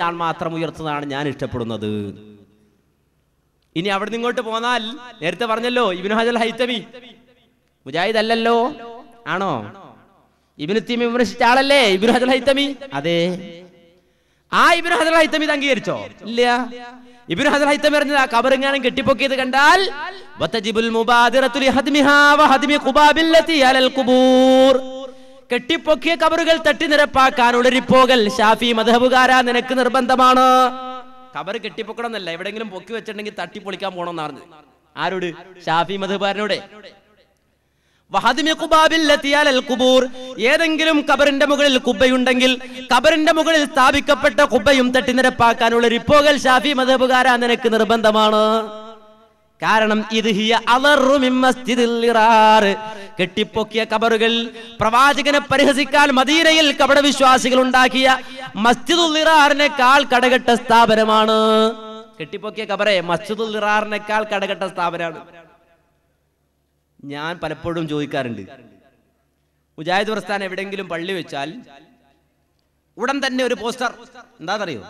ഞാൻ മാത്രം ഉയർത്തുന്നതാണ് ഞാൻ ഇഷ്ടപ്പെടുന്നത് ഇനി അവിടെ ഇങ്ങോട്ട് പോന്നാൽ നേരത്തെ പറഞ്ഞല്ലോ ഇബിൻ ഹജൽ ഹൈത്തമി മുജാഹിദ് അല്ലല്ലോ ആണോ ഇബിനു തീമി വിമർശിച്ച ആളല്ലേ ഇബിൻ ഹജൽ ഹൈത്തമി അതെ ആ ഇബിൻ ഹജൽ ഹൈത്തമി അംഗീകരിച്ചോ ഇല്ല ഇബിൻ ഹജൽ ഹൈത്തമി പറഞ്ഞത് ആ കബറിങ്ങാനും കെട്ടിപ്പൊക്കിയത് കണ്ടാൽ കെട്ടിപ്പൊക്കിയ കബറുകൾ തട്ടി നിരപ്പാക്കാൻ ഉളരിപ്പോകൽ ഷാഫി മധബുകാര നിനക്ക് നിർബന്ധമാണ് കബർ കെട്ടിപ്പൊക്കണം എന്നല്ല എവിടെങ്കിലും പൊക്കി വെച്ചിട്ടുണ്ടെങ്കിൽ തട്ടി പൊളിക്കാൻ പോണമെന്നാണ് ആരോട് ഷാഫി മധുബാരനോടെ ഏതെങ്കിലും കബറിന്റെ മുകളിൽ കുബ്ബയുണ്ടെങ്കിൽ കബറിന്റെ മുകളിൽ സ്ഥാപിക്കപ്പെട്ട കുബ്ബയും തട്ടിനിരപ്പാക്കാനുള്ള ഒരു പോകൽ ഷാഫി മധബുകാര നിനക്ക് നിർബന്ധമാണ് കാരണം ഇത് ഹിയ കെട്ടിപ്പൊക്കിയ കബറുകൾ പ്രവാചകനെ പരിഹസിക്കാൻ മദീനയിൽ കപട വിശ്വാസികൾ ഉണ്ടാക്കിയ മസ്ജിദുള്ളിറാറിനേക്കാൾ കടകെട്ട സ്ഥാപനമാണ് കെട്ടിപ്പൊക്കിയ കബറെ മസ്ജിദുള്ളിറാറിനേക്കാൾ കടകെട്ട സ്ഥാപനമാണ് ഞാൻ പലപ്പോഴും ചോദിക്കാറുണ്ട് മുജാഹിദ് പ്രസ്ഥാനം എവിടെങ്കിലും പള്ളി വെച്ചാൽ ഉടൻ തന്നെ ഒരു പോസ്റ്റർ മസ്ജിദുൽ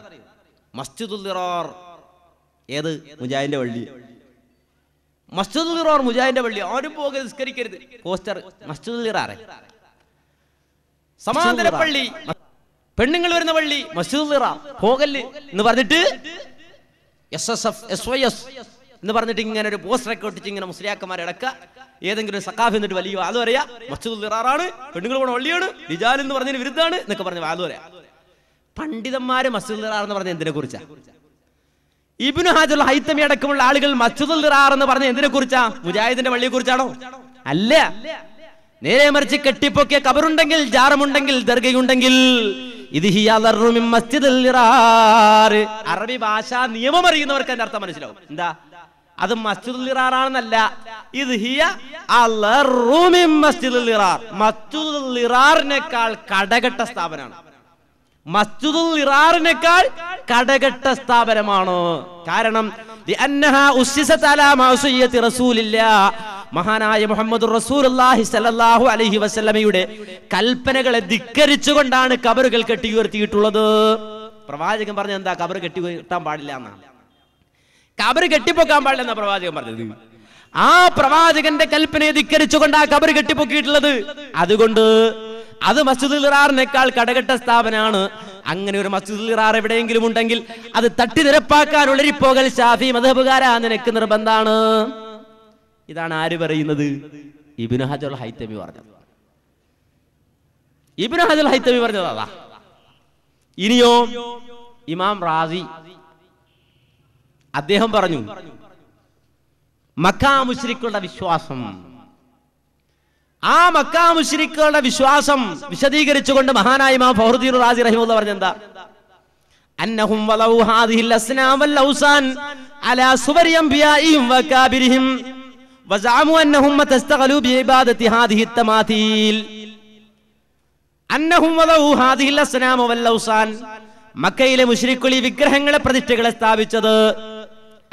മസ്ജിദുള്ളിറാർ ഏത് മുജാഹിദിന്റെ പള്ളി മസ്ജിദുൽ ഇറാർ മുജാഹിന്റെ പള്ളി ആരും പോകെ നിസ്കരിക്കരുത് പോസ്റ്റർ മസ്ജിദുൽ ഇറാറെ സമാന്തര പള്ളി പെണ്ണുങ്ങൾ വരുന്ന പള്ളി മസ്ജിദുൽ ഇറാർ പോകല് എന്ന് പറഞ്ഞിട്ട് S S F S Y S എന്ന് പറഞ്ഞിട്ട് ഇങ്ങനെ ഒരു ഒക്കെ ഒട്ടിച്ച് ഇങ്ങനെ മുസ്ലിയാക്കന്മാരെ ഇടക്ക ഏതെങ്കിലും സക്കാഫ് എന്നിട്ട് വലിയ വാദം പറയാ മസ്ജിദുൽ ഇറാറാണ് പെണ്ണുങ്ങൾ പോണ പള്ളിയാണ് ലിജാൽ എന്ന് പറഞ്ഞതിന് വിരുദ്ധാണ് എന്നൊക്കെ പറഞ്ഞ വാദം പറയാ പണ്ഡിതന്മാര് മസ്ജിദുൽ ഇറാർ എന്ന് പറഞ്ഞ എന്തിനെ കുറിച്ചാണ് ഇബിനു ഹാജുൽ ഹൈത്തമി അടക്കമുള്ള ആളുകൾ മസ്ജിദുൽ നിറാർ എന്ന് പറഞ്ഞ എന്തിനെ കുറിച്ചാ മുജാഹിദിന്റെ പള്ളിയെ കുറിച്ചാണോ അല്ല നേരെ മറിച്ച് കെട്ടിപ്പൊക്കിയ കബറുണ്ടെങ്കിൽ ജാറമുണ്ടെങ്കിൽ ദർഗയുണ്ടെങ്കിൽ ഇത് മസ്ജിദുൽ അറബി ഭാഷാ നിയമം അറിയുന്നവർക്ക് എന്റെ അർത്ഥം മനസ്സിലാവും എന്താ അത് മസ്ജിദുൽ നിറാർ ആണെന്നല്ല ഇത് ഹിയ മസ്ജിദുൽ നിറാർ മസ്ജിദുൽ നിറാറിനേക്കാൾ കടകെട്ട സ്ഥാപനമാണ് മസ്ജിദുൽ ഇറാറിനേക്കാൾ കടകെട്ട സ്ഥാപനമാണ് കാരണം മഹാനായ മുഹമ്മദ് അലഹി വസ്ലമയുടെ കൽപ്പനകളെ ധിക്കരിച്ചുകൊണ്ടാണ് കബറുകൾ കെട്ടി ഉയർത്തിയിട്ടുള്ളത് പ്രവാചകൻ പറഞ്ഞ എന്താ കബർ കെട്ടി ഉയർത്താൻ പാടില്ല എന്നാണ് കെട്ടി കെട്ടിപ്പൊക്കാൻ പാടില്ല എന്നാ പ്രവാചകൻ പറഞ്ഞത് ആ പ്രവാചകന്റെ കൽപ്പനയെ ധിക്കരിച്ചുകൊണ്ട് ആ കെട്ടി കെട്ടിപ്പൊക്കിയിട്ടുള്ളത് അതുകൊണ്ട് അത് മസ്ജിദുൽ ഇറാറിനേക്കാൾ കടകെട്ട സ്ഥാപനമാണ് അങ്ങനെ ഒരു മസ്ജിദുൽ ഇറാർ എവിടെയെങ്കിലും ഉണ്ടെങ്കിൽ അത് തട്ടി നിരപ്പാക്കാൻ ഉളരിപ്പോകൽ ഷാഫി മതബുകാരാ നിനക്ക് നിർബന്ധാണ് ഇതാണ് ആര് പറയുന്നത് ഇബിനു ഹജുൽ ഹൈത്തമി പറഞ്ഞത് ഇബിനു ഹജുൽ ഹൈത്തമി പറഞ്ഞത് അതാ ഇനിയോ ഇമാം റാസി അദ്ദേഹം പറഞ്ഞു മക്കാ മുശ്രിക്കുള്ള വിശ്വാസം ആ മക്കാ മുഷിരിക്കുകളുടെ വിശ്വാസം വിശദീകരിച്ചുകൊണ്ട് മഹാനായ ഇമാം ഫഹറുദ്ദീൻ റാസി റഹിമുള്ള എന്താ അന്നഹും വലൗ ഹാദിഹിൽ അസ്നാം വൽ ഔസാൻ അലാ സുവരി അംബിയാഇഹിം വകാബിരിഹിം വസഅമു അന്നഹും മതസ്തഗലു ബിഇബാദത്തി ഹാദിഹി തമാതീൽ അന്നഹും വലൗ ഹാദിഹിൽ അസ്നാം വൽ ഔസാൻ മക്കയിലെ മുശ്രിക്കുകൾ ഈ വിഗ്രഹങ്ങളെ പ്രതിഷ്ഠകളെ സ്ഥാപിച്ചത്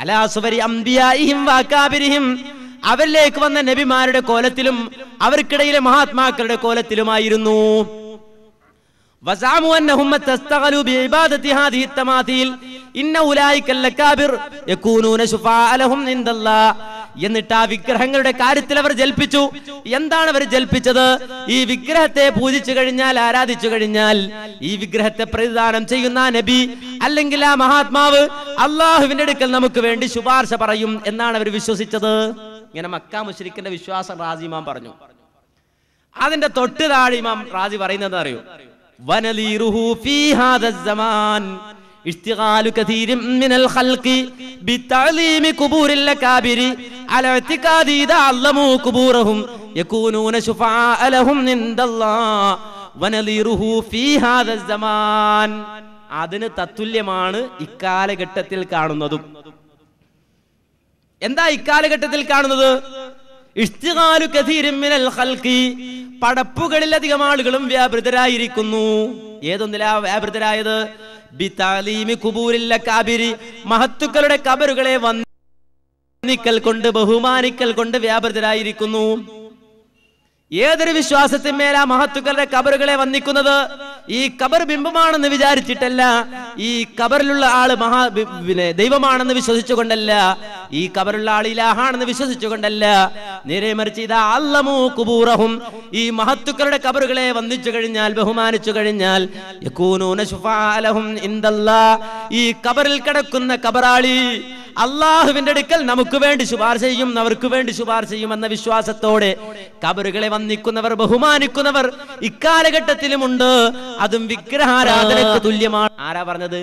അലാ സുവരി അംബിയാഇഹിം വകാബിരിഹിം അവരിലേക്ക് വന്ന നബിമാരുടെ കോലത്തിലും അവർക്കിടയിലെ മഹാത്മാക്കളുടെ കോലത്തിലുമായിരുന്നു എന്നിട്ട് ആ വിഗ്രഹങ്ങളുടെ കാര്യത്തിൽ അവർ ജൽപ്പിച്ചു എന്താണ് അവർ ജൽപ്പിച്ചത് ഈ വിഗ്രഹത്തെ പൂജിച്ചു കഴിഞ്ഞാൽ ആരാധിച്ചു കഴിഞ്ഞാൽ ഈ വിഗ്രഹത്തെ പ്രതിദാനം ചെയ്യുന്ന നബി അല്ലെങ്കിൽ ആ മഹാത്മാവ് അള്ളാഹുവിന്റെ അടുക്കൽ നമുക്ക് വേണ്ടി ശുപാർശ പറയും എന്നാണ് അവർ വിശ്വസിച്ചത് ഇങ്ങനെ മക്ക മുഷരിക്കിന്റെ വിശ്വാസം റാജി ഇമാം പറഞ്ഞു അതിന്റെ തൊട്ട് താഴെ ഇമാം റാജി പറയുന്നത് അറിയോ അതിന് തത്തുല്യമാണ് ഇക്കാലഘട്ടത്തിൽ കാണുന്നതും എന്താ ഇക്കാലഘട്ടത്തിൽ കാണുന്നത് പടപ്പുകളിൽ അധികം ആളുകളും വ്യാപൃതരായിരിക്കുന്നു ഏതൊന്നിലാ വ്യാപൃതരായത് മഹത്തുക്കളുടെ കബറുകളെ വന്നിക്കൽ കൊണ്ട് ബഹുമാനിക്കൽ കൊണ്ട് വ്യാപൃതരായിരിക്കുന്നു ഏതൊരു വിശ്വാസത്തിന്മേലാ മഹത്തുക്കളുടെ കബറുകളെ വന്നിക്കുന്നത് ഈ കബർ ബിംബമാണെന്ന് വിചാരിച്ചിട്ടല്ല ഈ കബറിലുള്ള ആള് മഹാ പിന്നെ ദൈവമാണെന്ന് വിശ്വസിച്ചുകൊണ്ടല്ല ഈ കബറുള്ള ആൾ ഇലാഹാണെന്ന് വിശ്വസിച്ചുകൊണ്ടല്ല നേരെ മറിച്ച് ഇതാ അല്ലമോ കുബൂറഹും ഈ മഹത്തുക്കളുടെ കബറുകളെ വന്ദിച്ചു കഴിഞ്ഞാൽ ബഹുമാനിച്ചു കഴിഞ്ഞാൽ ഈ കബറിൽ കിടക്കുന്ന കബറാളി അള്ളാഹുവിന്റെ അടുക്കൽ നമുക്ക് വേണ്ടി ശുപാർശ ചെയ്യും അവർക്ക് വേണ്ടി ശുപാർശ ചെയ്യും എന്ന വിശ്വാസത്തോടെ കബറുകളെ വന്നിക്കുന്നവർ ബഹുമാനിക്കുന്നവർ ഇക്കാലഘട്ടത്തിലുമുണ്ട് അതും വിഗ്രഹാരാധനക്ക് തുല്യമാണ് ആരാ പറഞ്ഞത്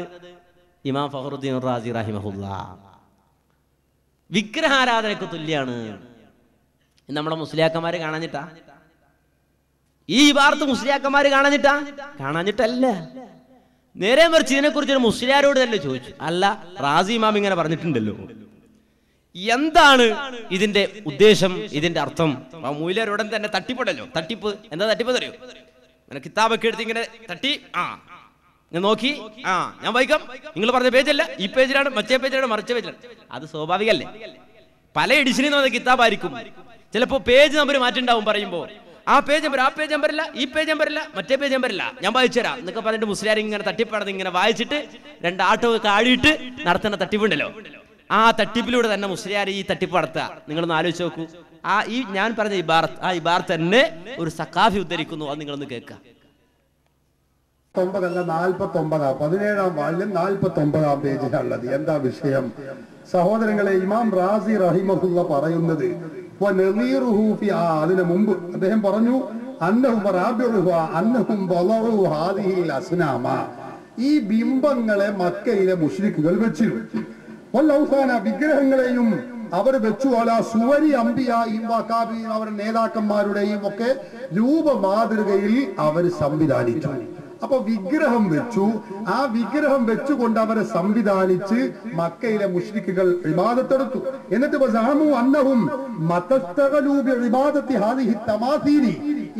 ഇമാം ഫഹറുദ്ദീൻ റാസി റഹിമഹുല്ല വിഗ്രഹാരാധനക്ക് തുല്യാണ് നമ്മുടെ മുസ്ലിയാക്കന്മാര് കാണാഞ്ഞിട്ടാ ഈ വാർത്ത മുസ്ലിയാക്കന്മാര് കാണാഞ്ഞിട്ടാ കാണാഞ്ഞിട്ടല്ല നേരെ മറിച്ച് ഇതിനെക്കുറിച്ച് ഒരു മുസ്ലിയാരോട് തന്നെ ചോദിച്ചു അല്ല റാസി ഇമാം ഇങ്ങനെ പറഞ്ഞിട്ടുണ്ടല്ലോ എന്താണ് ഇതിന്റെ ഉദ്ദേശം ഇതിന്റെ അർത്ഥം ആ മൂലരുടൻ തന്നെ തട്ടിപ്പുണ്ടല്ലോ തട്ടിപ്പ് എന്താ തട്ടിപ്പ് അറിയോ അങ്ങനെ കിതാബൊക്കെ എടുത്ത് ഇങ്ങനെ തട്ടി ആ ഞാൻ നോക്കി ആ ഞാൻ വായിക്കാം നിങ്ങൾ പറഞ്ഞ പേജല്ല ഈ പേജിലാണ് മറ്റേ പേജിലാണ് മറിച്ച പേജിലാണ് അത് സ്വാഭാവികല്ലേ പല എഡിഷനിൽ നിന്ന് കിതാബായിരിക്കും ചിലപ്പോ പേജ് നമ്പർ മാറ്റിണ്ടാവും പറയുമ്പോൾ ആ പേജ് നമ്പർ ആ പേജ് നമ്പറില്ല ഈ പേജ് നമ്പറില്ല മറ്റേ പേജ് നമ്പറില്ല ഞാൻ തരാം എന്നൊക്കെ പറഞ്ഞിട്ട് മുസ്ലിം ഇങ്ങനെ തട്ടിപ്പാടത്ത് ഇങ്ങനെ വായിച്ചിട്ട് രണ്ട് ആട്ടോ കാടിയിട്ട് നടത്തുന്ന തട്ടിപ്പുണ്ടല്ലോ ആ തട്ടിപ്പിലൂടെ തന്നെ മുസ്ലിയാർ ഈ തട്ടിപ്പ് നടത്തുക നിങ്ങളൊന്ന് ആലോചിച്ച് നോക്കൂ ആ ഈ ഞാൻ പറഞ്ഞ ഇബാർത്ത് ആ ഇബാർത്ത് തന്നെ ഒരു സക്കാഫി ഉദ്ധരിക്കുന്നു അത് നിങ്ങളൊന്ന് കേൾക്ക പതിനേഴാം വാല്യം നാൽപ്പത്തി പേജിലുള്ളത് എന്താ വിഷയം സഹോദരങ്ങളെ ഇമാം റാസി റഹിമഹുല്ല പറയുന്നത് അതിനു മുമ്പ് അദ്ദേഹം പറഞ്ഞു അന്നഹും ഈ ബിംബങ്ങളെ മക്കയിലെ മുഷ്രിഖുകൾ വെച്ചിരുന്നു വിഗ്രഹങ്ങളെയും അവർ വെച്ചു ആ സുവരി അമ്പിയായും വക്കാബിയും അവരുടെ നേതാക്കന്മാരുടെയും ഒക്കെ രൂപമാതൃകയിൽ അവർ സംവിധാനിച്ചു അപ്പൊ വിഗ്രഹം വെച്ചു ആ വിഗ്രഹം വെച്ചുകൊണ്ട് അവരെ സംവിധാനിച്ച് മക്കയിലെ മുഷ്രിഖുകൾ വിവാദത്തെടുത്തു എന്നിട്ട്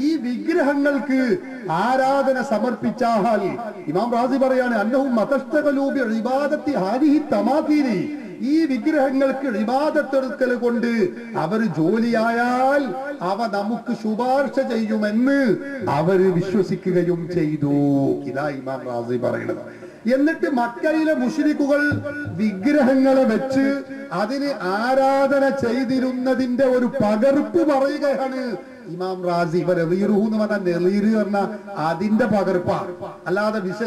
ഈ വിഗ്രഹങ്ങൾക്ക് ആരാധന സമർപ്പിച്ചാൽ ഇമാം റാസി പറയാണ് അന്നവും ഈ വിഗ്രഹങ്ങൾക്ക് വിവാദത്തെടുക്കൽ കൊണ്ട് അവർ ജോലിയായാൽ അവ നമുക്ക് ശുപാർശ ചെയ്യുമെന്ന് അവര് വിശ്വസിക്കുകയും ചെയ്തു ഇതാ ഇമാം റാസി പറയുന്നത് എന്നിട്ട് മക്കയിലെ മുഷിരിക്കുകൾ വിഗ്രഹങ്ങളെ വെച്ച് അതിന് ആരാധന ചെയ്തിരുന്നതിന്റെ ഒരു പകർപ്പ് പറയുകയാണ് ഇമാം റാസി ഇപ്പൊ നെളീറുഹു എന്ന് പറഞ്ഞാൽ നെളീര് പറഞ്ഞ അതിന്റെ പകർപ്പ അല്ലാതെ വിശ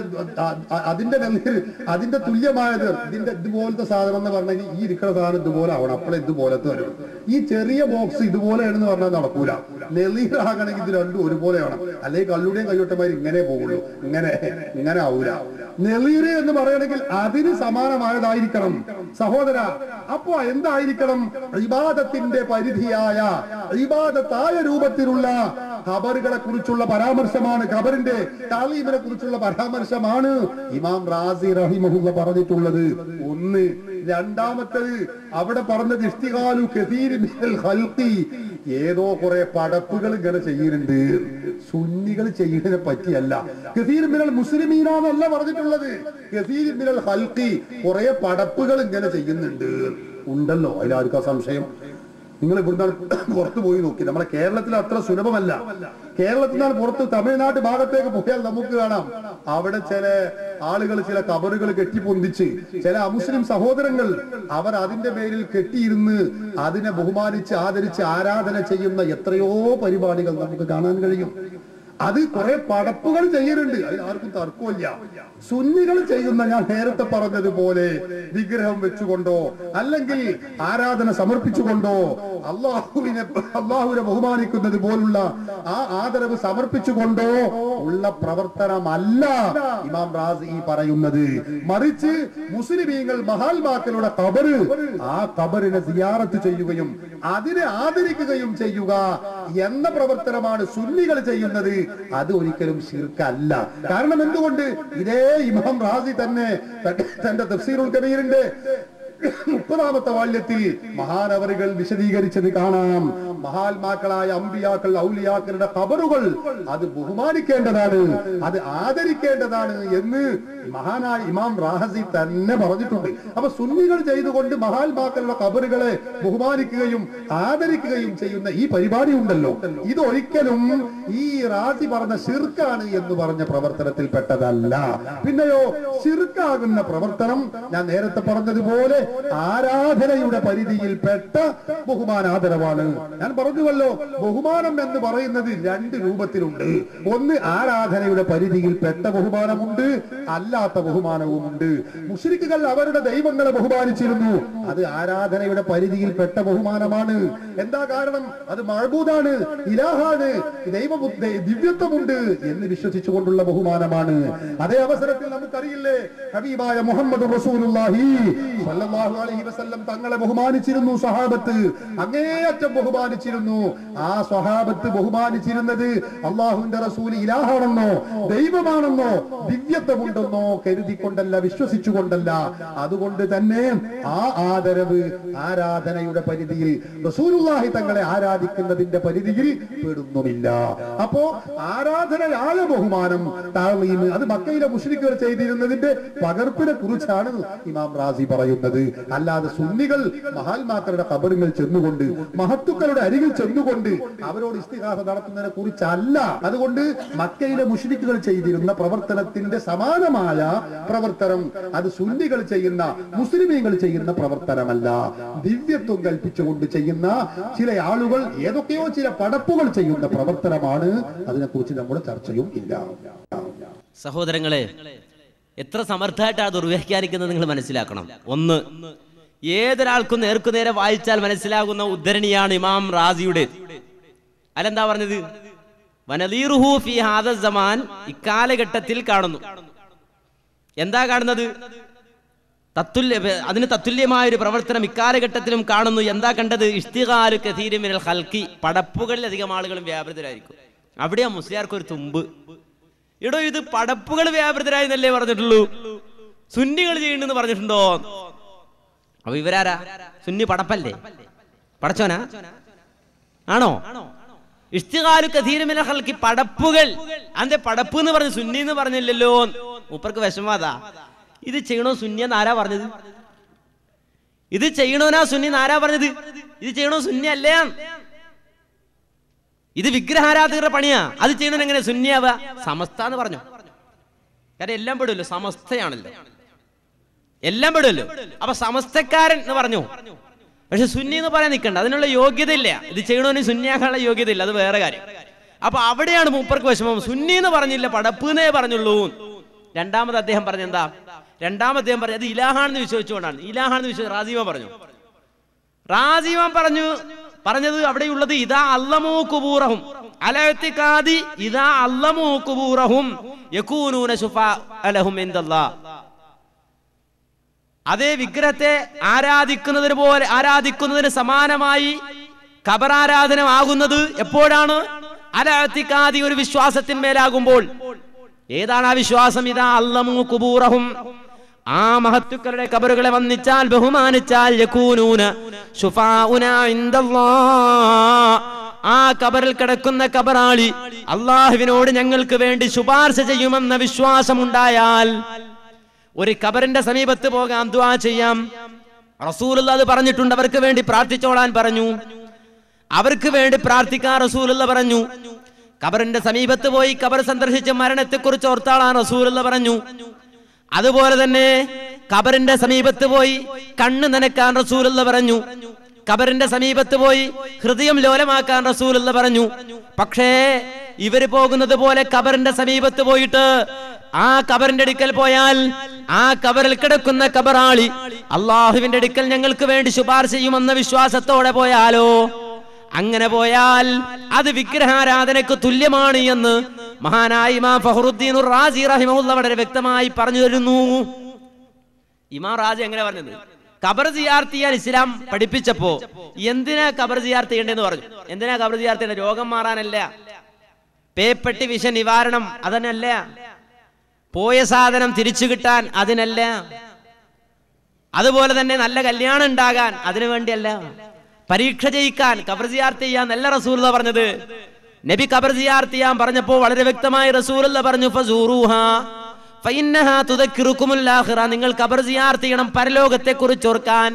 അതിന്റെ നെളീര് അതിന്റെ തുല്യമായത് ഇതിന്റെ ഇതുപോലത്തെ സാധനം എന്ന് പറഞ്ഞാൽ ഈ ഇരിക്കുന്ന സാധനം ഇതുപോലെ ആവണം അപ്പോൾ ഇതുപോലത്തെ വരും ഈ ചെറിയ ബോക്സ് ഇതുപോലെ ആണെന്ന് പറഞ്ഞാൽ നടക്കൂല നെളീറാകണമെങ്കിൽ ഇത് രണ്ടും ഒരുപോലെ വേണം അല്ലെങ്കിൽ കള്ളുടെയും കയ്യോട്ടമാർ ഇങ്ങനെ പോകുള്ളൂ ഇങ്ങനെ ഇങ്ങനെ ആവൂല നെളീര് എന്ന് പറയണമെങ്കിൽ അതിന് സമാനമായതായിരിക്കണം സഹോദര അപ്പോ എന്തായിരിക്കണം ഇബാദത്തിന്റെ പരിധിയായ ഇബാദത്തായ രൂപത്തിൽ തരത്തിലുള്ള ഖബറുകളെ കുറിച്ചുള്ള പരാമർശമാണ് ഖബറിന്റെ താലീമിനെ കുറിച്ചുള്ള പരാമർശമാണ് ഇമാം റാസി റഹിമഹുല്ല പറഞ്ഞിട്ടുള്ളത് ഒന്ന് രണ്ടാമത്തത് അവിടെ പറഞ്ഞ ദൃഷ്ടികാലു ഹൽക്കി ഏതോ കുറെ പടപ്പുകൾ ഇങ്ങനെ ചെയ്യുന്നുണ്ട് സുന്നികൾ ചെയ്യുന്നതിനെ പറ്റിയല്ല മുസ്ലിമീനാന്നല്ല പറഞ്ഞിട്ടുള്ളത് ഹൽക്കി കുറെ പടപ്പുകൾ ഇങ്ങനെ ചെയ്യുന്നുണ്ട് ഉണ്ടല്ലോ അതിലാർക്കാ സംശയം നിങ്ങൾ ഇവിടുന്ന് പുറത്തു പോയി നോക്കി നമ്മുടെ കേരളത്തിൽ അത്ര സുലഭമല്ല കേരളത്തിൽ നിന്നാണ് പുറത്ത് തമിഴ്നാട് ഭാഗത്തേക്ക് പോയാൽ നമുക്ക് കാണാം അവിടെ ചില ആളുകൾ ചില കബറുകൾ കെട്ടിപ്പൊന്തിച്ച് ചില അമുസ്ലിം സഹോദരങ്ങൾ അവർ അതിന്റെ പേരിൽ കെട്ടിയിരുന്ന് അതിനെ ബഹുമാനിച്ച് ആദരിച്ച് ആരാധന ചെയ്യുന്ന എത്രയോ പരിപാടികൾ നമുക്ക് കാണാൻ കഴിയും അത് കുറെ പടപ്പുകൾ ചെയ്യലുണ്ട് അതിൽ ആർക്കും തർക്കമില്ല സുന്നികൾ ചെയ്യുന്ന ഞാൻ നേരത്തെ പറഞ്ഞതുപോലെ വിഗ്രഹം വെച്ചുകൊണ്ടോ അല്ലെങ്കിൽ ആരാധന സമർപ്പിച്ചുകൊണ്ടോ അള്ളാഹുവിനെ അള്ളാഹുവിനെ ബഹുമാനിക്കുന്നത് പോലുള്ള ആ ആദരവ് സമർപ്പിച്ചുകൊണ്ടോ ഉള്ള പ്രവർത്തനമല്ല ഇമാം റാസ് ഈ പറയുന്നത് മറിച്ച് മുസ്ലിമീങ്ങൾ മഹാത്മാക്കളുടെ കബറ് ആ കബറിനെ സിയാറത്ത് ചെയ്യുകയും അതിനെ ആദരിക്കുകയും ചെയ്യുക എന്ന പ്രവർത്തനമാണ് സുന്നികൾ ചെയ്യുന്നത് അത് ഒരിക്കലും ശിർക്കല്ല കാരണം എന്തുകൊണ്ട് ഇതേ ഇമാം റാസി തന്നെ തന്റെ തഫ്സീറുൽ കബീറിന്റെ മുപ്പതാമത്തെ വാല്യത്തിൽ മഹാനവറികൾ വിശദീകരിച്ചത് കാണാം മഹാത്മാക്കളായ അമ്പിയാക്കൾ ഔലിയാക്കളുടെ കബറുകൾ അത് ബഹുമാനിക്കേണ്ടതാണ് അത് ആദരിക്കേണ്ടതാണ് എന്ന് മഹാനായ ഇമാം റാഹസി തന്നെ പറഞ്ഞിട്ടുണ്ട് അപ്പൊ സുന്നികൾ ചെയ്തുകൊണ്ട് മഹാത്മാക്കളുടെ കബറുകളെ ബഹുമാനിക്കുകയും ആദരിക്കുകയും ചെയ്യുന്ന ഈ പരിപാടി ഉണ്ടല്ലോ ഇതൊരിക്കലും ഈ റാസി പറഞ്ഞ ശിർക്കാണ് എന്ന് പറഞ്ഞ പ്രവർത്തനത്തിൽ പെട്ടതല്ല പിന്നെയോ ശിർക്കാകുന്ന പ്രവർത്തനം ഞാൻ നേരത്തെ പറഞ്ഞതുപോലെ ആരാധനയുടെ പരിധിയിൽ പെട്ട ബഹുമാനാദരവാണ് ഞാൻ പറഞ്ഞുവല്ലോ ബഹുമാനം എന്ന് പറയുന്നത് രണ്ട് രൂപത്തിലുണ്ട് ഒന്ന് ആരാധനയുടെ പരിധിയിൽ പെട്ട ബഹുമാനമുണ്ട് അല്ലാത്ത ബഹുമാനവും ഉണ്ട് മുഷരിക്കുകൾ അവരുടെ ദൈവങ്ങളെ ബഹുമാനിച്ചിരുന്നു അത് ആരാധനയുടെ പരിധിയിൽ പെട്ട ബഹുമാനമാണ് എന്താ കാരണം അത് മഴബൂതാണ് ഇലാഹാണ് ദൈവബുദ്ധ ദിവ്യത്വമുണ്ട് എന്ന് വിശ്വസിച്ചുകൊണ്ടുള്ള ബഹുമാനമാണ് അതേ അവസരത്തിൽ നമുക്കറിയില്ലേ ഹബീബായ മുഹമ്മദ് റസൂലുള്ളാഹി അലൈഹി വസല്ലം തങ്ങളെ ബഹുമാനിച്ചിരുന്നു സഹാബത്ത് അങ്ങേയറ്റം ബഹുമാനിച്ചു ബഹുമാനിച്ചിരുന്നു ആ സ്വഹാബത്ത് ബഹുമാനിച്ചിരുന്നത് അള്ളാഹുന്റെ റസൂൽ ഇലാഹാണെന്നോ ദൈവമാണെന്നോ ദിവ്യത്വമുണ്ടെന്നോ കരുതിക്കൊണ്ടല്ല വിശ്വസിച്ചുകൊണ്ടല്ല അതുകൊണ്ട് തന്നെ ആ ആദരവ് ആരാധനയുടെ പരിധിയിൽ റസൂലുള്ളാഹി തങ്ങളെ ആരാധിക്കുന്നതിന്റെ പരിധിയിൽ പെടുന്നുമില്ല അപ്പോ ആരാധനയായ ബഹുമാനം താളീമ് അത് മക്കയിലെ മുഷ്രിഖർ ചെയ്തിരുന്നതിന്റെ പകർപ്പിനെ കുറിച്ചാണ് ഇമാം റാസി പറയുന്നത് അല്ലാതെ സുന്നികൾ മഹാത്മാക്കളുടെ കബറുകൾ ചെന്നുകൊണ്ട് മഹത്തുക്കളുടെ അരികിൽ ചെന്നുകൊണ്ട് അവരോട് ഇസ്തിഹാസ നടത്തുന്നതിനെ കുറിച്ചല്ല അതുകൊണ്ട് മക്കയിലെ മുഷിരിക്കുകൾ ചെയ്തിരുന്ന പ്രവർത്തനത്തിന്റെ സമാനമായ പ്രവർത്തനം അത് സുന്നികൾ ചെയ്യുന്ന മുസ്ലിമീങ്ങൾ ചെയ്യുന്ന പ്രവർത്തനമല്ല ദിവ്യത്വം കൽപ്പിച്ചുകൊണ്ട് ചെയ്യുന്ന ചില ആളുകൾ ഏതൊക്കെയോ ചില പടപ്പുകൾ ചെയ്യുന്ന പ്രവർത്തനമാണ് അതിനെക്കുറിച്ച് നമ്മൾ ചർച്ചയും ഇല്ല സഹോദരങ്ങളെ എത്ര സമർത്ഥമായിട്ടാണ് ദുർവ്യാഖ്യാനിക്കുന്നത് നിങ്ങൾ മനസ്സിലാക്കണം ഒന്ന് ഏതൊരാൾക്കും നേർക്കുനേരെ വായിച്ചാൽ മനസ്സിലാകുന്ന ഉദ്ധരണിയാണ് ഇമാം റാസിയുടെ അല്ലെന്താ പറഞ്ഞത് വനലീറുഹു സമാൻ ഇക്കാലഘട്ടത്തിൽ കാണുന്നു എന്താ കാണുന്നത് തത്തുല്യ അതിന് തത്തുല്യമായ ഒരു പ്രവർത്തനം ഇക്കാലഘട്ടത്തിലും കാണുന്നു എന്താ കണ്ടത് ഇഷ്തികാലു കഥീരമിനൽ ഹൽക്കി പടപ്പുകളിൽ അധികം ആളുകളും വ്യാപൃതരായിരിക്കും അവിടെയാ മുസ്ലിയാർക്ക് ഒരു തുമ്പ് ഇടോ ഇത് പടപ്പുകൾ വ്യാപൃതരായി എന്നല്ലേ പറഞ്ഞിട്ടുള്ളൂ സുന്നികൾ ചെയ്യുന്നെന്ന് പറഞ്ഞിട്ടുണ്ടോ അപ്പൊ ഇവരാരാ സുന്നി പടപ്പല്ലേ പടച്ചോനാ ആണോ ഇഷ്തികാലു ഹൽക്കി പടപ്പുകൾ അതെ പടപ്പ് എന്ന് പറഞ്ഞു സുന്നി എന്ന് പറഞ്ഞില്ലല്ലോ മൂപ്പർക്ക് വിഷമാതാ ഇത് ചെയ്യണോ സുന്നി എന്ന് ആരാ പറഞ്ഞത് ഇത് ചെയ്യണോനാ സുന്നി ആരാ പറഞ്ഞത് ഇത് ചെയ്യണോ സുന്നി അല്ലേ ഇത് വിഗ്രഹാരാധകരുടെ പണിയാ അത് ചെയ്യണോ എങ്ങനെ സുന്നിയാവാ സമസ്ത എന്ന് പറഞ്ഞു കാരണം എല്ലാം പെടുമല്ലോ സമസ്തയാണല്ലോ എല്ലാം പെടുമല്ലോ അപ്പൊ സമസ്തക്കാരൻ എന്ന് പറഞ്ഞു പക്ഷെ സുന്നി എന്ന് പറയാൻ നിൽക്കണ്ട അതിനുള്ള യോഗ്യതയില്ല ഇത് ചെയ്യണോന് സുന്യാക്കാനുള്ള യോഗ്യതയില്ല അത് വേറെ കാര്യം അപ്പൊ അവിടെയാണ് മൂപ്പർക്ക് വിഷമം സുന്നി എന്ന് പറഞ്ഞില്ല പടപ്പുന്നേ പറഞ്ഞുള്ളൂ രണ്ടാമത് അദ്ദേഹം പറഞ്ഞ എന്താ രണ്ടാമത് അദ്ദേഹം പറഞ്ഞു അത് ഇലാഹാണെന്ന് വിശ്വസിച്ചുകൊണ്ടാണ് ഇലാഹാണെന്ന് വിശ്വസിച്ച് റാസീമ പറഞ്ഞു റാസീമ പറഞ്ഞു പറഞ്ഞത് ഉള്ളത് ഇതാ അല്ലമോ കുബൂറഹും അലത്തിക്കാതി ഇതാ അല്ലമോ കുബൂറഹും അലഹും അതേ വിഗ്രഹത്തെ ആരാധിക്കുന്നതിന് പോലെ ആരാധിക്കുന്നതിന് സമാനമായി കബറാരാധനമാകുന്നത് എപ്പോഴാണ് അലഅത്തിക്കാതി ഒരു വിശ്വാസത്തിന്മേലാകുമ്പോൾ ഏതാണ് ആ വിശ്വാസം ഇതാ അല്ലമു കുബൂറഹും ആ മഹത്തുക്കളുടെ കബറുകളെ വന്നിച്ചാൽ ബഹുമാനിച്ചാൽ ആ കബറിൽ കിടക്കുന്ന കബറാളി അള്ളാഹുവിനോട് ഞങ്ങൾക്ക് വേണ്ടി ശുപാർശ ചെയ്യുമെന്ന വിശ്വാസമുണ്ടായാൽ ഒരു കബറിന്റെ സമീപത്ത് പോകാം ദ്വാ ചെയ്യാം റസൂലുള്ള അത് പറഞ്ഞിട്ടുണ്ട് അവർക്ക് വേണ്ടി പ്രാർത്ഥിച്ചോളാൻ പറഞ്ഞു അവർക്ക് വേണ്ടി പ്രാർത്ഥിക്കാൻ റസൂലുള്ള പറഞ്ഞു കബറിന്റെ സമീപത്ത് പോയി കബർ സന്ദർശിച്ച് മരണത്തെക്കുറിച്ച് ഓർത്താളാൻ റസൂലുള്ള പറഞ്ഞു അതുപോലെ തന്നെ കബറിന്റെ സമീപത്ത് പോയി കണ്ണ് നനക്കാൻ റസൂലുള്ള പറഞ്ഞു കബറിന്റെ സമീപത്ത് പോയി ഹൃദയം ലോലമാക്കാൻ റസൂലുള്ള പറഞ്ഞു പക്ഷേ ഇവര് പോകുന്നത് പോലെ കബറിന്റെ സമീപത്ത് പോയിട്ട് ആ കബറിന്റെ അടുക്കൽ പോയാൽ ആ കബറിൽ കിടക്കുന്ന കബറാളി അള്ളാഹുവിന്റെ അടുക്കൽ ഞങ്ങൾക്ക് വേണ്ടി ശുപാർശ ചെയ്യുമെന്ന വിശ്വാസത്തോടെ പോയാലോ അങ്ങനെ പോയാൽ അത് വിഗ്രഹാരാധനക്ക് തുല്യമാണ് എന്ന് മഹാനായ ഇമാം ഫഹറുദ്ദീൻ റാജി റഹിമുള്ള വളരെ വ്യക്തമായി പറഞ്ഞു തരുന്നു ഇമാം റാജി എങ്ങനെ പറഞ്ഞത് കബർ ജിയാർത്ത് ചെയ്യാൻ ഇസ്ലാം പഠിപ്പിച്ചപ്പോ എന്തിനാ കബർ ജിയാർത്ത് പറഞ്ഞു എന്തിനാ കബർ ജിയാർത്ത് രോഗം മാറാനല്ല പേപ്പെട്ടി വിഷ നിവാരണം അതനല്ല പോയ സാധനം തിരിച്ചു കിട്ടാൻ അതിനല്ല അതുപോലെ തന്നെ നല്ല കല്യാണം ഉണ്ടാകാൻ അതിനു വേണ്ടിയല്ല പരീക്ഷ ജയിക്കാൻ കബർ സിയാർത്ത് ചെയ്യാൻ നല്ല റസൂല പറഞ്ഞത് നബി കബർ സിയാർത്ത് ചെയ്യാൻ പറഞ്ഞപ്പോൾ വളരെ വ്യക്തമായി റസൂർ പറഞ്ഞു നിങ്ങൾ കബർ സിയാർത്ത് ചെയ്യണം പരലോകത്തെ കുറിച്ച് ഓർക്കാൻ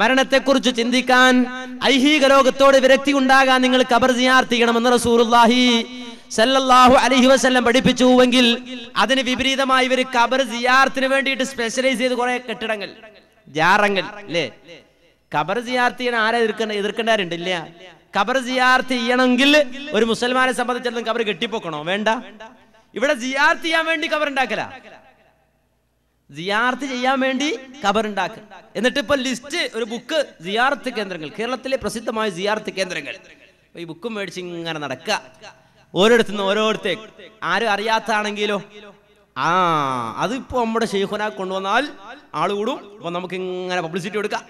മരണത്തെ കുറിച്ച് ചിന്തിക്കാൻ ഐഹിക ലോകത്തോട് വിരക്തി ഉണ്ടാകാൻ നിങ്ങൾ കബർ സിയാർത്ത് എന്ന് റസൂലുല്ലാഹി സല്ലല്ലാഹു അലഹി വസ്ല്ലാം പഠിപ്പിച്ചുവെങ്കിൽ അതിന് വിപരീതമായി ഇവർ കബർ ജിയാർത്തിന് വേണ്ടിയിട്ട് സ്പെഷ്യലൈസ് ചെയ്ത് കുറെ കെട്ടിടങ്ങൾ ജാറങ്ങൾ അല്ലേ കബർ സിയാർത്തിന് ആരെ എതിർക്കണ്ട എതിർക്കേണ്ടാരുണ്ട് ഇല്ല കബർ സിയാർത്ത് ചെയ്യണമെങ്കിൽ ഒരു മുസൽമാനെ സംബന്ധിച്ചിടത്തോളം കബർ കെട്ടിപ്പോക്കണോ വേണ്ട ഇവിടെ സിയാർത്ത് ചെയ്യാൻ വേണ്ടി കബർ ഉണ്ടാക്കല സിയാർത്ത് ചെയ്യാൻ വേണ്ടി കബർ ഉണ്ടാക്ക എന്നിട്ട് ഇപ്പൊ ലിസ്റ്റ് ഒരു ബുക്ക് ജിയാർത്ത് കേന്ദ്രങ്ങൾ കേരളത്തിലെ പ്രസിദ്ധമായ ജിയാർത്ത് കേന്ദ്രങ്ങൾ ഈ ബുക്കും മേടിച്ച് ഇങ്ങനെ നടക്കുക ഓരോരുത്തുനിന്ന് ഓരോരുത്തേക്ക് ആരും അറിയാത്തതാണെങ്കിലോ ആ അതിപ്പോ നമ്മുടെ ഷെയ്ഖുന കൊണ്ടുവന്നാൽ ആള് കൂടും അപ്പൊ നമുക്ക് ഇങ്ങനെ പബ്ലിസിറ്റി കൊടുക്കാം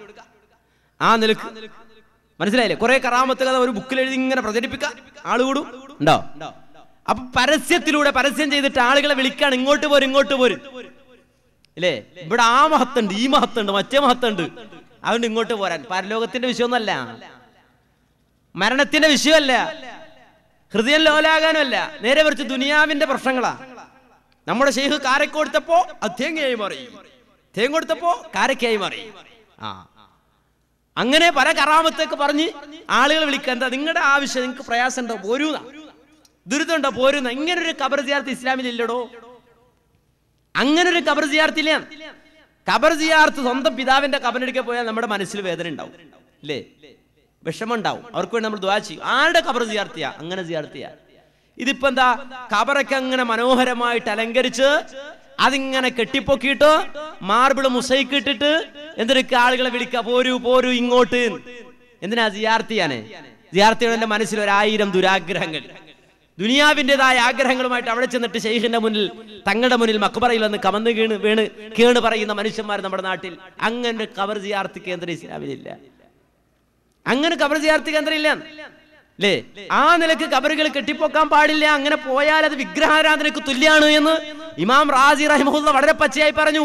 ആ നിലക്ക് മനസ്സിലായില്ലേ കുറെ കറാമത്ത് കഥ ഒരു ബുക്കിൽ എഴുതി ഇങ്ങനെ പ്രചരിപ്പിക്കാം ആള് കൂടും ഉണ്ടോ അപ്പൊ പരസ്യത്തിലൂടെ പരസ്യം ചെയ്തിട്ട് ആളുകളെ വിളിക്കാണ് ഇങ്ങോട്ട് പോരും ഇങ്ങോട്ട് പോരും ഇല്ലേ ഇവിടെ ആ മഹത്തുണ്ട് ഈ മഹത്തുണ്ട് മറ്റേ മഹത്തുണ്ട് അതുകൊണ്ട് ഇങ്ങോട്ട് പോരാൻ പരലോകത്തിന്റെ വിഷയമൊന്നുമല്ല മരണത്തിന്റെ വിഷയമല്ല ഹൃദയം ലോലാകാനല്ല നേരെ മറിച്ച് ദുനിയാവിന്റെ പ്രശ്നങ്ങളാ നമ്മുടെ ഷെയ്ഖ് കാരയ്ക്ക് കൊടുത്തപ്പോ അത് തേങ്ങയായി മാറി തേങ്ങ കൊടുത്തപ്പോ കാരയ്ക്കായി മാറി ആ അങ്ങനെ പല കറാമത്തേക്ക് പറഞ്ഞ് ആളുകൾ വിളിക്കുക എന്താ നിങ്ങളുടെ ആവശ്യം നിങ്ങൾക്ക് പ്രയാസം ഉണ്ടോ പോരുന്ന ദുരിതം ഉണ്ടോ പോരുന്ന ഇങ്ങനൊരു കബർ ജിയാർത്ത് ഇസ്ലാമിൽ ഇല്ലടോ അങ്ങനൊരു കബർ ഇല്ല കബർ ജിയാർത്ത് സ്വന്തം പിതാവിന്റെ കബറിലേക്ക് പോയാൽ നമ്മുടെ മനസ്സിൽ വേദന ഉണ്ടാവും അല്ലേ വിഷമമുണ്ടാവും അവർക്ക് വേണ്ടി നമ്മൾ ദ്വാ ചെയ്യും ആരുടെ കബർ ജിയാർത്തിയ അങ്ങനെ ജിയാർത്തിയ ഇതിപ്പോ എന്താ കബറൊക്കെ അങ്ങനെ മനോഹരമായിട്ട് അലങ്കരിച്ച് അതിങ്ങനെ കെട്ടിപ്പൊക്കിയിട്ട് മാർബിൾ മുസൈക്ക് ഇട്ടിട്ട് എന്തിനൊക്കെ ആളുകളെ വിളിക്ക പോരൂ പോരൂ ഇങ്ങോട്ട് എന്തിനാ ജിയാർത്തിയാനെ ജിയാർത്തിയുടെ മനസ്സിൽ ഒരായിരം ദുരാഗ്രഹങ്ങൾ ദുനിയാവിൻ്റെതായ ആഗ്രഹങ്ങളുമായിട്ട് അവിടെ ചെന്നിട്ട് ഷെയ്ഖിന്റെ മുന്നിൽ തങ്ങളുടെ മുന്നിൽ മക്കുപറയിൽ വന്ന് കമന്ന് കീണ് വീണ് കീണ് പറയുന്ന മനുഷ്യന്മാർ നമ്മുടെ നാട്ടിൽ അങ്ങനെ കവർ ജിയാർത്തി കേന്ദ്ര ഇസ്ലാമിലില്ല അങ്ങനെ കബർ ജിയാർത്തി കേന്ദ്രം ഇല്ല അല്ലേ ആ നിലക്ക് കബറുകൾ കെട്ടിപ്പോക്കാൻ പാടില്ല അങ്ങനെ പോയാൽ അത് വിഗ്രഹാരാധനക്ക് തുല്യാണ് എന്ന് ഇമാം റാസി റഹിമുല്ല വളരെ പച്ചയായി പറഞ്ഞു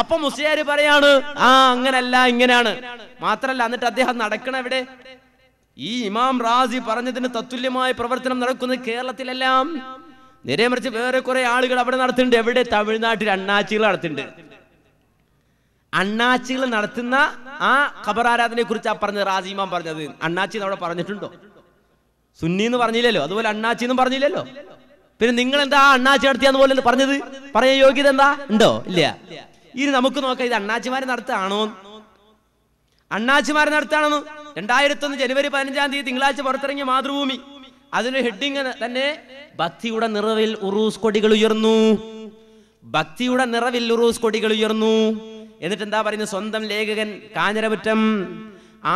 അപ്പൊ മുസ്ലിയാർ പറയാണ് ആ അങ്ങനല്ല ഇങ്ങനെയാണ് മാത്രല്ല എന്നിട്ട് അദ്ദേഹം നടക്കണ എവിടെ ഈ ഇമാം റാസി പറഞ്ഞതിന് തത്തുല്യമായ പ്രവർത്തനം നടക്കുന്നത് കേരളത്തിലെല്ലാം നേരെ മറിച്ച് വേറെ കുറെ ആളുകൾ അവിടെ നടത്തുന്നുണ്ട് എവിടെ തമിഴ്നാട്ടിൽ അണ്ണാച്ചികൾ നടത്തുന്നുണ്ട് അണ്ണാച്ചികൾ നടത്തുന്ന ആ ഖബറാരാധനയെ ആ പറഞ്ഞത് റാസിമാൻ പറഞ്ഞത് അണ്ണാച്ചി അവിടെ പറഞ്ഞിട്ടുണ്ടോ സുന്നി എന്ന് പറഞ്ഞില്ലല്ലോ അതുപോലെ അണ്ണാച്ചി എന്നും പറഞ്ഞില്ലല്ലോ പിന്നെ നിങ്ങൾ എന്താ അണ്ണാച്ചി നടത്തിയാന്ന് പോലെ പറഞ്ഞത് പറയ യോഗ്യത എന്താ ഉണ്ടോ ഇല്ല ഇനി നമുക്ക് നോക്കാം ഇത് അണ്ണാച്ചിമാരെ നടത്താണോ അണ്ണാച്ചിമാരെ നടത്താണെന്ന് രണ്ടായിരത്തി ഒന്ന് ജനുവരി പതിനഞ്ചാം തീയതി തിങ്കളാഴ്ച പുറത്തിറങ്ങിയ മാതൃഭൂമി അതിന്റെ ഹെഡിങ് തന്നെ ഭക്തിയുടെ നിറവിൽ ഉറൂസ് കൊടികൾ ഉയർന്നു ഭക്തിയുടെ നിറവിൽ ഉറൂസ് കൊടികൾ ഉയർന്നു എന്നിട്ട് എന്താ പറയുന്നത് സ്വന്തം ലേഖകൻ കാഞ്ഞരമുറ്റം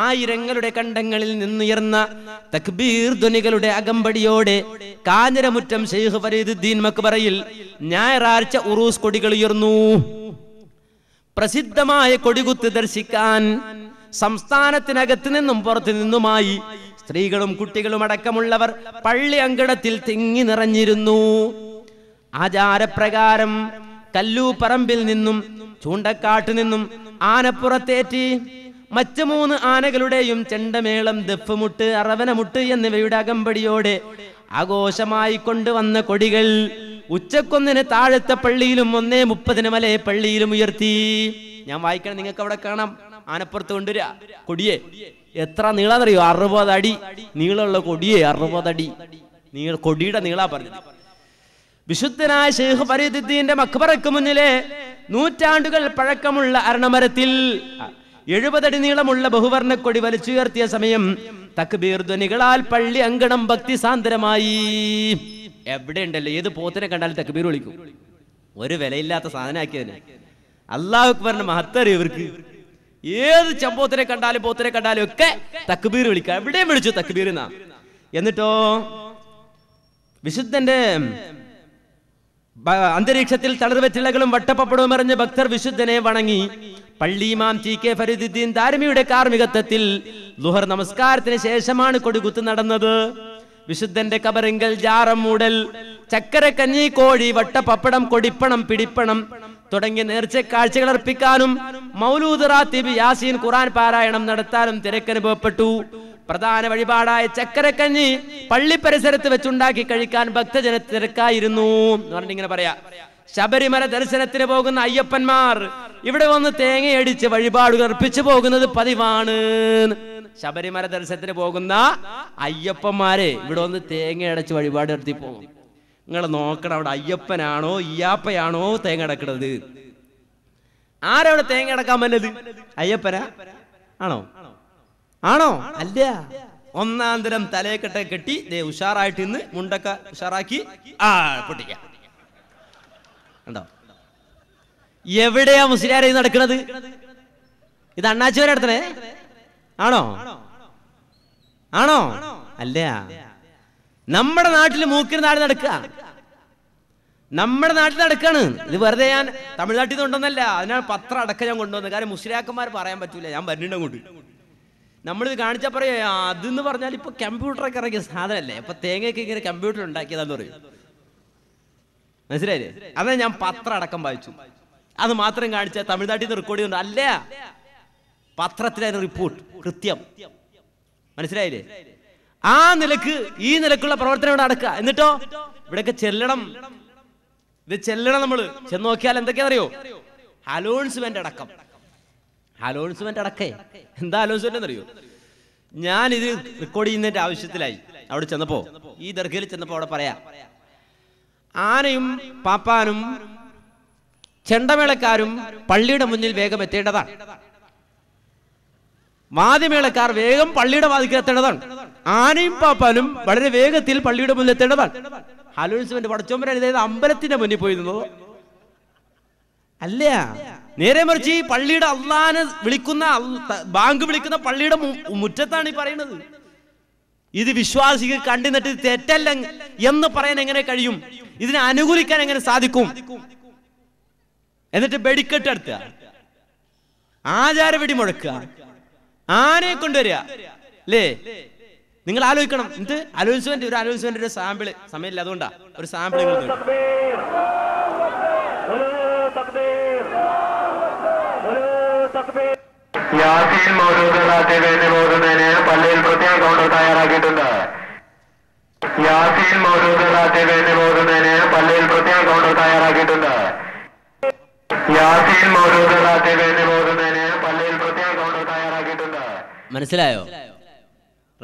ആയിരങ്ങളുടെ കണ്ടങ്ങളിൽ നിന്നുയർന്ന തക്ബീർ ധ്വനികളുടെ അകമ്പടിയോടെ കാഞ്ഞരമുറ്റം ഷെയ്ഖ് ഫരീദുദ്ദീൻ മക്ബറയിൽ ഞായറാഴ്ച ഉറൂസ് കൊടികൾ ഉയർന്നു പ്രസിദ്ധമായ കൊടികുത്ത് ദർശിക്കാൻ സംസ്ഥാനത്തിനകത്ത് നിന്നും പുറത്തു നിന്നുമായി സ്ത്രീകളും കുട്ടികളും അടക്കമുള്ളവർ പള്ളി അങ്കണത്തിൽ തിങ്ങി നിറഞ്ഞിരുന്നു ആചാരപ്രകാരം കല്ലൂപ്പറമ്പിൽ നിന്നും ചൂണ്ടക്കാട്ടു നിന്നും ആനപ്പുറത്തേറ്റി മറ്റു മൂന്ന് ആനകളുടെയും ചെണ്ടമേളം ദഫ്മുട്ട് അറവനമുട്ട് എന്നിവയുടെ അകമ്പടിയോടെ ആഘോഷമായി കൊണ്ടുവന്ന കൊടികൾ ഉച്ചക്കൊന്നിന് താഴത്തെ പള്ളിയിലും ഒന്നേ മുപ്പതിന് മലയെ പള്ളിയിലും ഉയർത്തി ഞാൻ വായിക്കണം നിങ്ങൾക്ക് അവിടെ കാണാം ആനപ്പുറത്ത് കൊണ്ടുവരിക കൊടിയെ എത്ര നീളമെന്നറിയോ അറുപത് അടി നീളമുള്ള കൊടിയെ അറുപതടി അടി നീള കൊടിയുടെ നീളാ പറഞ്ഞത് വിശുദ്ധനായ ഷെയ്ഖ് ഫരീദുദ്ദീന്റെ മക്ബറയ്ക്ക് മുന്നിലെ നൂറ്റാണ്ടുകൾ പഴക്കമുള്ള അരണമരത്തിൽ എഴുപതടി നീളമുള്ള ബഹുവർണ്ണക്കൊടി വലിച്ചുയർത്തിയ സമയം തക്ബീർ ധ്വനികളാൽ പള്ളി അങ്കണം ഭക്തി സാന്ദ്രമായി എവിടെ ഉണ്ടല്ലോ ഏത് പോത്തിനെ കണ്ടാലും തക്ബീർ വിളിക്കും ഒരു വിലയില്ലാത്ത സാധനമാക്കിയതിന് അള്ളാഹു അക്ബറിന്റെ മഹത്തറി ഇവർക്ക് ഏത് ചമ്പോത്തിനെ കണ്ടാലും പോത്തിനെ കണ്ടാലും ഒക്കെ തക്ബീർ വിളിക്കുക എവിടെയും വിളിച്ചു തക്ബീർ എന്നാ എന്നിട്ടോ വിശുദ്ധന്റെ അന്തരീക്ഷത്തിൽ തളിർവെറ്റിലകളും വട്ടപ്പപ്പടവും എറിഞ്ഞ് ഭക്തർ വിശുദ്ധനെ വണങ്ങി പള്ളിമാം ടി കെ ഫരീദുദ്ദീൻ ദാരമിയുടെ കാർമികത്വത്തിൽ ലുഹർ നമസ്കാരത്തിന് ശേഷമാണ് കൊടികുത്ത് നടന്നത് വിശുദ്ധന്റെ കബറിങ്കൽ ജാറം മൂടൽ ചക്കര കഞ്ഞി കോഴി വട്ടപ്പപ്പടം കൊടിപ്പണം പിടിപ്പണം തുടങ്ങിയ നേർച്ച കാഴ്ചകൾ അർപ്പിക്കാനും മൗലൂദ് റാത്തിബ് യാസീൻ ഖുറാൻ പാരായണം നടത്താനും തിരക്കനുഭവപ്പെട്ടു പ്രധാന വഴിപാടായ ചക്കരക്കഞ്ഞി പള്ളി പരിസരത്ത് വെച്ചുണ്ടാക്കി കഴിക്കാൻ ഭക്തജന തിരക്കായിരുന്നു എന്ന് പറഞ്ഞിങ്ങനെ പറയാ ശബരിമല ദർശനത്തിന് പോകുന്ന അയ്യപ്പന്മാർ ഇവിടെ വന്ന് തേങ്ങയടിച്ച് വഴിപാടുകൾ അർപ്പിച്ചു പോകുന്നത് പതിവാണ് ശബരിമല ദർശനത്തിന് പോകുന്ന അയ്യപ്പന്മാരെ ഇവിടെ വന്ന് അടച്ച് വഴിപാട് നടത്തി പോകും നിങ്ങൾ നോക്കണം അവിടെ അയ്യപ്പനാണോ ഇയ്യാപ്പയാണോ തേങ്ങ അടക്കണത് ആരവിടെ തേങ്ങ അടക്കാൻ പറ്റുന്നത് അയ്യപ്പനാ ആണോ ആണോ അല്ല ഒന്നാം തരം തലയെക്കെട്ട കെട്ടി ദേ ഉഷാറായിട്ട് ഇന്ന് മുണ്ടക്ക ഉഷാറാക്കി ആ പൊട്ടിക്കാം എവിടെയാ മുസ്ലിയാരെ നടക്കുന്നത് ഇത് അണ്ണാച്ചിവരെ അടുത്തേ ആണോ ആണോ അല്ല നമ്മുടെ നാട്ടിൽ മൂക്കിന് നാട് നടക്കുക നമ്മുടെ നാട്ടിൽ നടക്കാണ് ഇത് വെറുതെ ഞാൻ തമിഴ്നാട്ടിൽ നിന്ന് ഉണ്ടെന്നല്ല അതിനാണ് പത്രം അടക്കം ഞാൻ കൊണ്ടുവന്നത് കാരണം മുസ്ലിയാക്കന്മാർ പറയാൻ പറ്റൂല ഞാൻ വരുന്നുണ്ടോ കൂട്ടി നമ്മളിത് കാണിച്ചാൽ പറയാം അതെന്ന് പറഞ്ഞാൽ ഇപ്പോൾ കമ്പ്യൂട്ടറൊക്കെ ഇറങ്ങിയ സാധനമല്ലേ അപ്പോൾ തേങ്ങയൊക്കെ ഇങ്ങനെ കമ്പ്യൂട്ടർ ഉണ്ടാക്കിയതാന്ന് പറയും മനസ്സിലായില്ലേ അതാ ഞാൻ പത്രം അടക്കം വായിച്ചു അത് മാത്രം കാണിച്ച തമിഴ്നാട്ടിൽ നിന്ന് റെക്കോർഡ് ചെയ്യുന്നുണ്ട് അല്ല പത്രത്തിലെ റിപ്പോർട്ട് കൃത്യം മനസ്സിലായില്ലേ ആ നിലക്ക് ഈ നിലക്കുള്ള പ്രവർത്തനം ഇവിടെ അടക്കുക എന്നിട്ടോ ഇവിടെയൊക്കെ ചെല്ലണം ഇത് ചെല്ലണം നമ്മള് ചെന്ന് നോക്കിയാൽ അറിയോ അലോൺസ്മെന്റ് അടക്കം അലോൺസ്മെന്റ് അടക്കേ എന്താ അലോൺസ്മെന്റ് അറിയോ ഞാൻ ഇത് റെക്കോർഡ് ചെയ്യുന്നതിന്റെ ആവശ്യത്തിലായി അവിടെ ചെന്നപ്പോ ഈ ദർഗയിൽ ചെന്നപ്പോ അവിടെ പറയാ ആനയും പാപ്പാനും ചെണ്ടമേളക്കാരും പള്ളിയുടെ മുന്നിൽ വേഗം എത്തേണ്ടതാണ് വാദ്യമേളക്കാർ വേഗം പള്ളിയുടെ വാതിക്കൽ എത്തേണ്ടതാണ് ആനയും പാപ്പാനും വളരെ വേഗത്തിൽ പള്ളിയുടെ മുന്നിൽ എത്തേണ്ടതാണ് അലോൺസ്മെന്റ് വടച്ചോമ്പരാണ് ഇതായത് അമ്പലത്തിന്റെ മുന്നിൽ പോയിരുന്നത് അല്ല നേരെ മറിച്ച് ഈ പള്ളിയുടെ അള്ളാനെ വിളിക്കുന്ന ബാങ്ക് വിളിക്കുന്ന പള്ളിയുടെ മുറ്റത്താണ് ഈ പറയുന്നത് ഇത് വിശ്വാസിക്ക് കണ്ടിന്നിട്ട് തെറ്റല്ല എന്ന് പറയാൻ എങ്ങനെ കഴിയും ഇതിനെ അനുകൂലിക്കാൻ എങ്ങനെ സാധിക്കും എന്നിട്ട് വെടിക്കെട്ട് എടുത്ത ആചാര വെടി മുഴക്കുക ആനയെ കൊണ്ടുവരിക അല്ലേ നിങ്ങൾ ആലോചിക്കണം എന്ത് അലോത്സ്മെന്റ് ഒരു ഒരു സാമ്പിള് സമയമില്ല അതുകൊണ്ടാ ഒരു സാമ്പിൾ നിങ്ങൾ യാസീൻ മൗലൂദ് നാട്ടിലേക്ക് പോകുന്നതിന് പള്ളിയിൽ പ്രത്യേക കൗണ്ടർ തയ്യാറാക്കിയിട്ടുണ്ട് യാസീൻ മൗലൂദ് നാട്ടിലേക്ക് പോകുന്നതിന് പള്ളിയിൽ പ്രത്യേക കൗണ്ടർ തയ്യാറാക്കിയിട്ടുണ്ട് യാസീൻ മൗലൂദ് നാട്ടിലേക്ക് പോകുന്നതിന് പള്ളിയിൽ പ്രത്യേക കൗണ്ടർ തയ്യാറാക്കിയിട്ടുണ്ട് മനസ്സിലായോ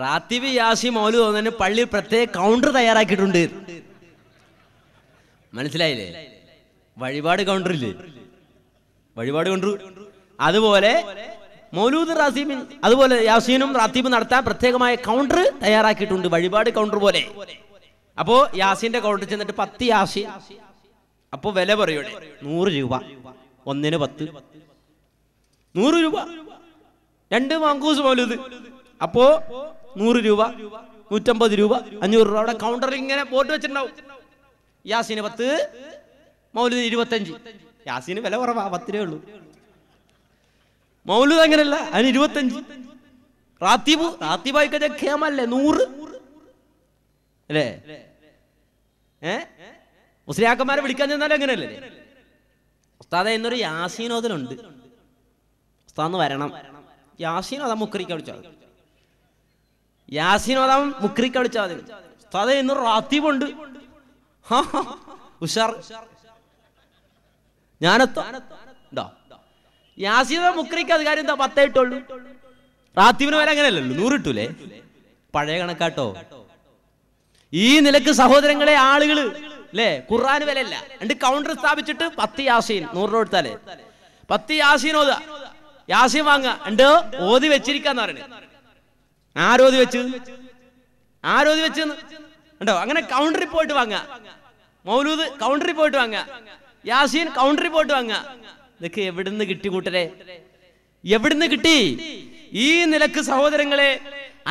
റാത്തിബ് യാസി മൗലു തോന്നുന്നതിന് പള്ളിയിൽ പ്രത്യേക കൗണ്ടർ തയ്യാറാക്കിയിട്ടുണ്ട് മനസ്സിലായില്ലേ വഴിപാട് കൗണ്ടറില്ലേ വഴിപാട് കൗണ്ടർ അതുപോലെ മൗലൂദ് റാസീമിൻ അതുപോലെ യാസീനും റാത്തീബും നടത്താൻ പ്രത്യേകമായ കൗണ്ടർ തയ്യാറാക്കിയിട്ടുണ്ട് വഴിപാട് കൗണ്ടർ പോലെ അപ്പോ യാസീന്റെ കൗണ്ടർ ചെന്നിട്ട് പത്ത് യാസി അപ്പോ വില പറയൂടെ നൂറ് രൂപ ഒന്നിന് പത്ത് നൂറ് രൂപ രണ്ട് മാങ്കൂസ് മൗലൂദ് അപ്പോ നൂറ് രൂപ നൂറ്റമ്പത് രൂപ അഞ്ഞൂറ് രൂപ അവിടെ കൗണ്ടറിൽ ഇങ്ങനെ ബോട്ട് വെച്ചിട്ടുണ്ടാവും യാസിന് പത്ത് മൗലൂദ് ഇരുപത്തഞ്ച് യാസിന് വില കുറവാ പത്ത് രൂപ ഉള്ളൂ മൗലൂദ് അങ്ങനല്ല അതിന് ഇരുപത്തഞ്ച് റാത്തീബ് റാത്തീബായി കേമല്ലേ നൂറ് അല്ലേ ഏ മുസ്ലിയാക്കന്മാരെ വിളിക്കാൻ ചെന്നാൽ അങ്ങനെയല്ലേ ഉസ്താദ എന്നൊരു യാസീനോദനുണ്ട് ഉസ്താദ് വരണം യാസീനോദ മുക്രിക്ക് അടിച്ചാൽ മതി യാസീനോദ മുക്രിക്ക് അടിച്ചാൽ ഉസ്താദ എന്നൊരു റാത്തീബുണ്ട് ഉഷാർ ഞാനെത്തോ ഉണ്ടോ യാസീന മുക്രിക്ക് അത് കാര്യം എന്താ പത്തായിട്ടുള്ളൂ റാത്തീബിന് വരെ അങ്ങനെയല്ലല്ലോ നൂറിട്ടൂലേ പഴയ കണക്കാട്ടോ ഈ നിലക്ക് സഹോദരങ്ങളെ ആളുകൾ അല്ലേ ഖുർആൻ വിലയല്ല രണ്ട് കൗണ്ടർ സ്ഥാപിച്ചിട്ട് പത്ത് യാസീൻ നൂറ് രൂപ എടുത്താലേ പത്ത് യാസീൻ ഓതാ യാസീൻ വാങ്ങുക രണ്ട് ഓതി വെച്ചിരിക്കാന്ന് പറയുന്നത് ആരോതി വെച്ച് ആരോതി വെച്ച് ഉണ്ടോ അങ്ങനെ കൗണ്ടറിൽ പോയിട്ട് വാങ്ങുക മൗലൂദ് കൗണ്ടറിൽ പോയിട്ട് വാങ്ങുക യാസീൻ കൗണ്ടറിൽ പോയിട്ട് വാങ്ങുക നിനക്ക് എവിടുന്ന് കിട്ടി കൂട്ടരെ എവിടുന്ന് കിട്ടി ഈ നിലക്ക് സഹോദരങ്ങളെ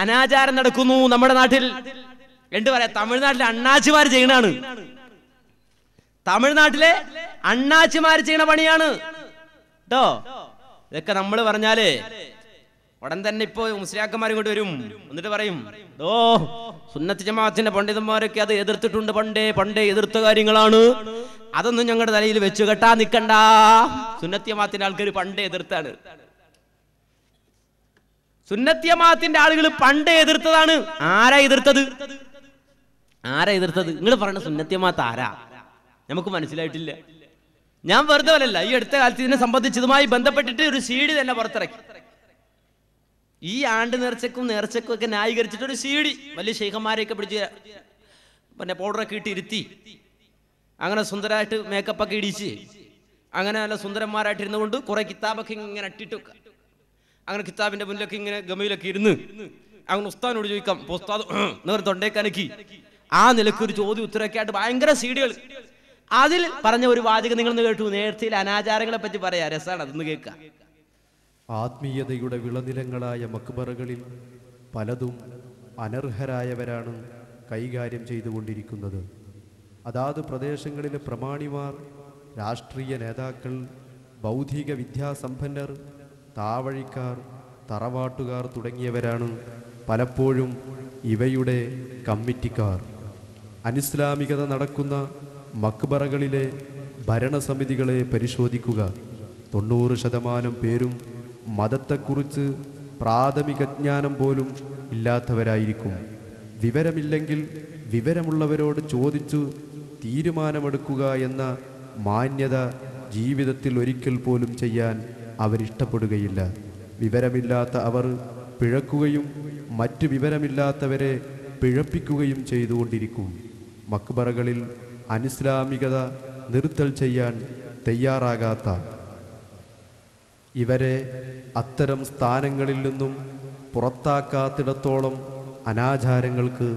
അനാചാരം നടക്കുന്നു നമ്മുടെ നാട്ടിൽ എന്ത് പറയാ തമിഴ്നാട്ടിലെ അണ്ണാച്ചിമാർ ചെയ്യണാണ് തമിഴ്നാട്ടിലെ അണ്ണാച്ചിമാർ ചെയ്യണ പണിയാണ് കേട്ടോ ഇതൊക്കെ നമ്മൾ പറഞ്ഞാലേ ഉടൻ തന്നെ ഇപ്പോ മുസ്ലിയാക്കന്മാർ ഇങ്ങോട്ട് വരും എന്നിട്ട് പറയും ഓ സുന്നത്ത് ജമാഅത്തിന്റെ പണ്ഡിതന്മാരൊക്കെ അത് എതിർത്തിട്ടുണ്ട് പണ്ടേ പണ്ടേ എതിർത്ത കാര്യങ്ങളാണ് അതൊന്നും ഞങ്ങളുടെ തലയിൽ വെച്ചു കെട്ടാ നിക്കണ്ട സുന്നത്ത് ജമാഅത്തിന്റെ ആൾക്കാർ പണ്ടേ എതിർത്താണ് സുന്നത്ത് ജമാഅത്തിന്റെ ആളുകൾ പണ്ടേ എതിർത്തതാണ് ആരാ എതിർത്തത് ആരാ എതിർത്തത് നിങ്ങൾ പറയണ സുന്നത്ത് ജമാഅത്ത് ആരാ നമുക്ക് മനസ്സിലായിട്ടില്ല ഞാൻ വെറുതെ പോലല്ല ഈ അടുത്ത കാലത്ത് ഇതിനെ സംബന്ധിച്ചതുമായി ബന്ധപ്പെട്ടിട്ട് ഒരു സീഡി തന്നെ പുറത്തിറക്കി ഈ ആണ്ട് നേർച്ചക്കും നേർച്ചക്കും ഒക്കെ ന്യായീകരിച്ചിട്ട് ഒരു സീഡി വലിയ ശൈഖന്മാരെയൊക്കെ പിടിച്ച് പിന്നെ പൗഡറൊക്കെ ഇട്ട് ഇരുത്തി അങ്ങനെ സുന്ദരമായിട്ട് മേക്കപ്പൊക്കെ ഇടിച്ച് അങ്ങനെ നല്ല സുന്ദരന്മാരായിട്ടിരുന്നു കൊണ്ട് കുറേ കിതാബൊക്കെ ഇങ്ങനെ അട്ടിട്ട് അങ്ങനെ കിതാബിന്റെ മുന്നിലൊക്കെ ഇങ്ങനെ ഗമയിലൊക്കെ ഇരുന്ന് അങ്ങനെ ഉസ്താദിനോട് ചോദിക്കാം ഉസ്താദ് നേർ തൊണ്ടേക്കനക്കി ആ നിലക്ക് ഒരു ചോദ്യം ഉത്തരമൊക്കെ ആയിട്ട് ഭയങ്കര സീഡികൾ അതിൽ പറഞ്ഞ ഒരു വാചകം നിങ്ങൾ കേട്ടു നേരത്തെ അനാചാരങ്ങളെ പറ്റി പറയാ രസാണ് അതൊന്ന് കേൾക്കുക ആത്മീയതയുടെ വിളനിലങ്ങളായ മക്ബറകളിൽ പലതും അനർഹരായവരാണ് കൈകാര്യം ചെയ്തുകൊണ്ടിരിക്കുന്നത് അതാത് പ്രദേശങ്ങളിലെ പ്രമാണിമാർ രാഷ്ട്രീയ നേതാക്കൾ ബൗദ്ധിക വിദ്യാസമ്പന്നർ താവഴിക്കാർ തറവാട്ടുകാർ തുടങ്ങിയവരാണ് പലപ്പോഴും ഇവയുടെ കമ്മിറ്റിക്കാർ അനിസ്ലാമികത നടക്കുന്ന മക്ബറകളിലെ ഭരണസമിതികളെ പരിശോധിക്കുക തൊണ്ണൂറ് ശതമാനം പേരും മതത്തെക്കുറിച്ച് പ്രാഥമിക ജ്ഞാനം പോലും ഇല്ലാത്തവരായിരിക്കും വിവരമില്ലെങ്കിൽ വിവരമുള്ളവരോട് ചോദിച്ചു തീരുമാനമെടുക്കുക എന്ന മാന്യത ജീവിതത്തിൽ ഒരിക്കൽ പോലും ചെയ്യാൻ അവരിഷ്ടപ്പെടുകയില്ല വിവരമില്ലാത്ത അവർ പിഴക്കുകയും മറ്റു വിവരമില്ലാത്തവരെ പിഴപ്പിക്കുകയും ചെയ്തുകൊണ്ടിരിക്കും മക്ബറകളിൽ അനിസ്ലാമികത നിർത്തൽ ചെയ്യാൻ തയ്യാറാകാത്ത ഇവരെ അത്തരം സ്ഥാനങ്ങളിൽ നിന്നും പുറത്താക്കാത്തിടത്തോളം അനാചാരങ്ങൾക്ക്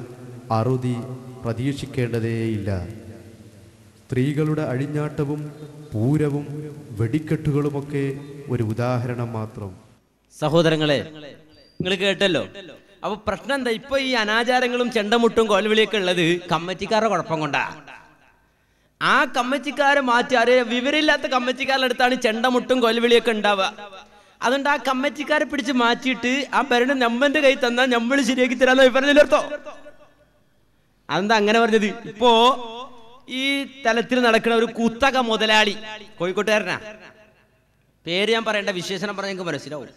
അറുതി പ്രതീക്ഷിക്കേണ്ടതേയില്ല സ്ത്രീകളുടെ അഴിഞ്ഞാട്ടവും പൂരവും വെടിക്കെട്ടുകളുമൊക്കെ ഒരു ഉദാഹരണം മാത്രം സഹോദരങ്ങളെ നിങ്ങൾ കേട്ടല്ലോ അപ്പൊ പ്രശ്നം എന്താ ഇപ്പൊ ഈ അനാചാരങ്ങളും ചെണ്ടമുട്ടും കോൽവിളിയൊക്കെ ഉള്ളത് കമ്മിറ്റിക്കാരുടെ കുഴപ്പം കൊണ്ടാ ആ കമ്മച്ചിക്കാരെ മാറ്റി അറിയ വിവരമില്ലാത്ത കമ്മച്ചിക്കാരുടെ അടുത്താണ് ചെണ്ടമുട്ടും കൊലവിളിയൊക്കെ ഉണ്ടാവുക അതുകൊണ്ട് ആ കമ്മച്ചിക്കാരെ പിടിച്ച് മാറ്റിയിട്ട് ആ ഭരണം നമ്മന്റെ കൈ തന്നാ നമ്മൾ ശരിയാക്കി തരാന്ന് പറഞ്ഞില്ലർത്തോ അതെന്താ അങ്ങനെ പറഞ്ഞത് ഇപ്പോ ഈ തലത്തിൽ നടക്കുന്ന ഒരു കുത്തക മുതലാളി കോഴിക്കോട്ടുകാരനാ പേര് ഞാൻ പറയണ്ട വിശേഷണം പറഞ്ഞ നിങ്ങൾക്ക് മനസ്സിലാവും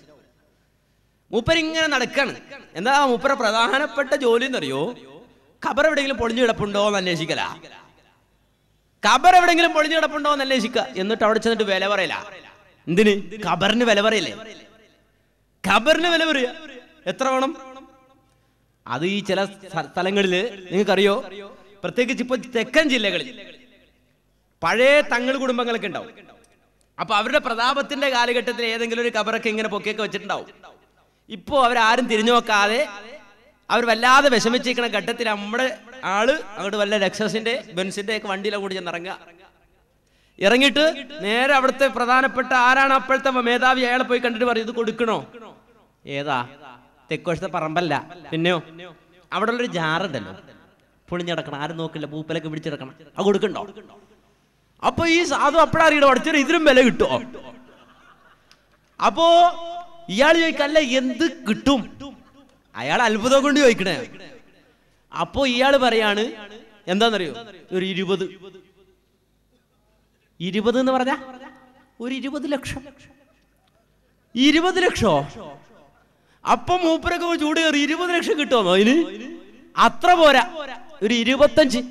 മൂപ്പരിങ്ങനെ നടക്കാണ് എന്താ മൂപ്പര പ്രധാനപ്പെട്ട ജോലി എന്നറിയോ ഖബർ എവിടെയെങ്കിലും പൊളിഞ്ഞു കിടപ്പുണ്ടോ എന്ന് അന്വേഷിക്കലാ ഖബർ എവിടെങ്കിലും പൊളിഞ്ഞു കിടപ്പുണ്ടോ എന്നല്ലേ ശിക്ക എന്നിട്ട് അവിടെ ചെന്നിട്ട് വില പറയില്ല എന്തിന് കബറിന് വില പറയല്ലേ ഖബറിന് വില പറയാ എത്ര വേണം അത് ഈ ചില സ്ഥലങ്ങളില് നിങ്ങൾക്കറിയോ പ്രത്യേകിച്ച് ഇപ്പൊ തെക്കൻ ജില്ലകളിൽ പഴയ തങ്ങൾ കുടുംബങ്ങളൊക്കെ ഉണ്ടാവും അപ്പൊ അവരുടെ പ്രതാപത്തിന്റെ കാലഘട്ടത്തിൽ ഏതെങ്കിലും ഒരു കബറൊക്കെ ഇങ്ങനെ പൊക്കിയൊക്കെ വെച്ചിട്ടുണ്ടാവും ഇപ്പോ അവരാരും തിരിഞ്ഞു നോക്കാതെ അവർ വല്ലാതെ വിഷമിച്ചിരിക്കുന്ന ഘട്ടത്തിൽ നമ്മുടെ ആള് അങ്ങോട്ട് വല്ല ലക്ഷസിന്റെ ബെൻസിന്റെ ഒക്കെ വണ്ടിയിലെ കൂടി ചെന്ന് ഇറങ്ങുക ഇറങ്ങിയിട്ട് നേരെ അവിടുത്തെ പ്രധാനപ്പെട്ട ആരാണ് അപ്പോഴത്തെ മേധാവി അയാളെ പോയി കണ്ടിട്ട് പറയും ഇത് കൊടുക്കണോ ഏതാ തെക്കോഷത്തെ പറമ്പല്ല പിന്നെയോ അവിടെ ഉള്ളൊരു ജാറുണ്ടല്ലോ പുളിഞ്ഞടക്കണം ആരും നോക്കില്ല പൂപ്പലൊക്കെ പിടിച്ചെടുക്കണം അത് കൊടുക്കണ്ടോ അപ്പൊ ഈ സാധു അപ്പഴറിയടോ അടിച്ചൊരു ഇതിലും വില കിട്ടുമോ അപ്പോ ഇയാൾ ചോദിക്കല്ല എന്ത് കിട്ടും അയാൾ അത്ഭുതം കൊണ്ട് ചോദിക്കണേ അപ്പോ ഇയാൾ പറയാണ് എന്താണെന്നറിയോ ഒരു ഇരുപത് ഇരുപത് എന്ന് പറഞ്ഞ ഒരു ഇരുപത് ലക്ഷം ഇരുപത് ലക്ഷോ അപ്പൊ മൂപ്പരൊക്കെ ചൂട് കയറി ഇരുപത് ലക്ഷം കിട്ടുമോ അതിന് അത്ര പോരാ ഒരു ഇരുപത്തഞ്ച്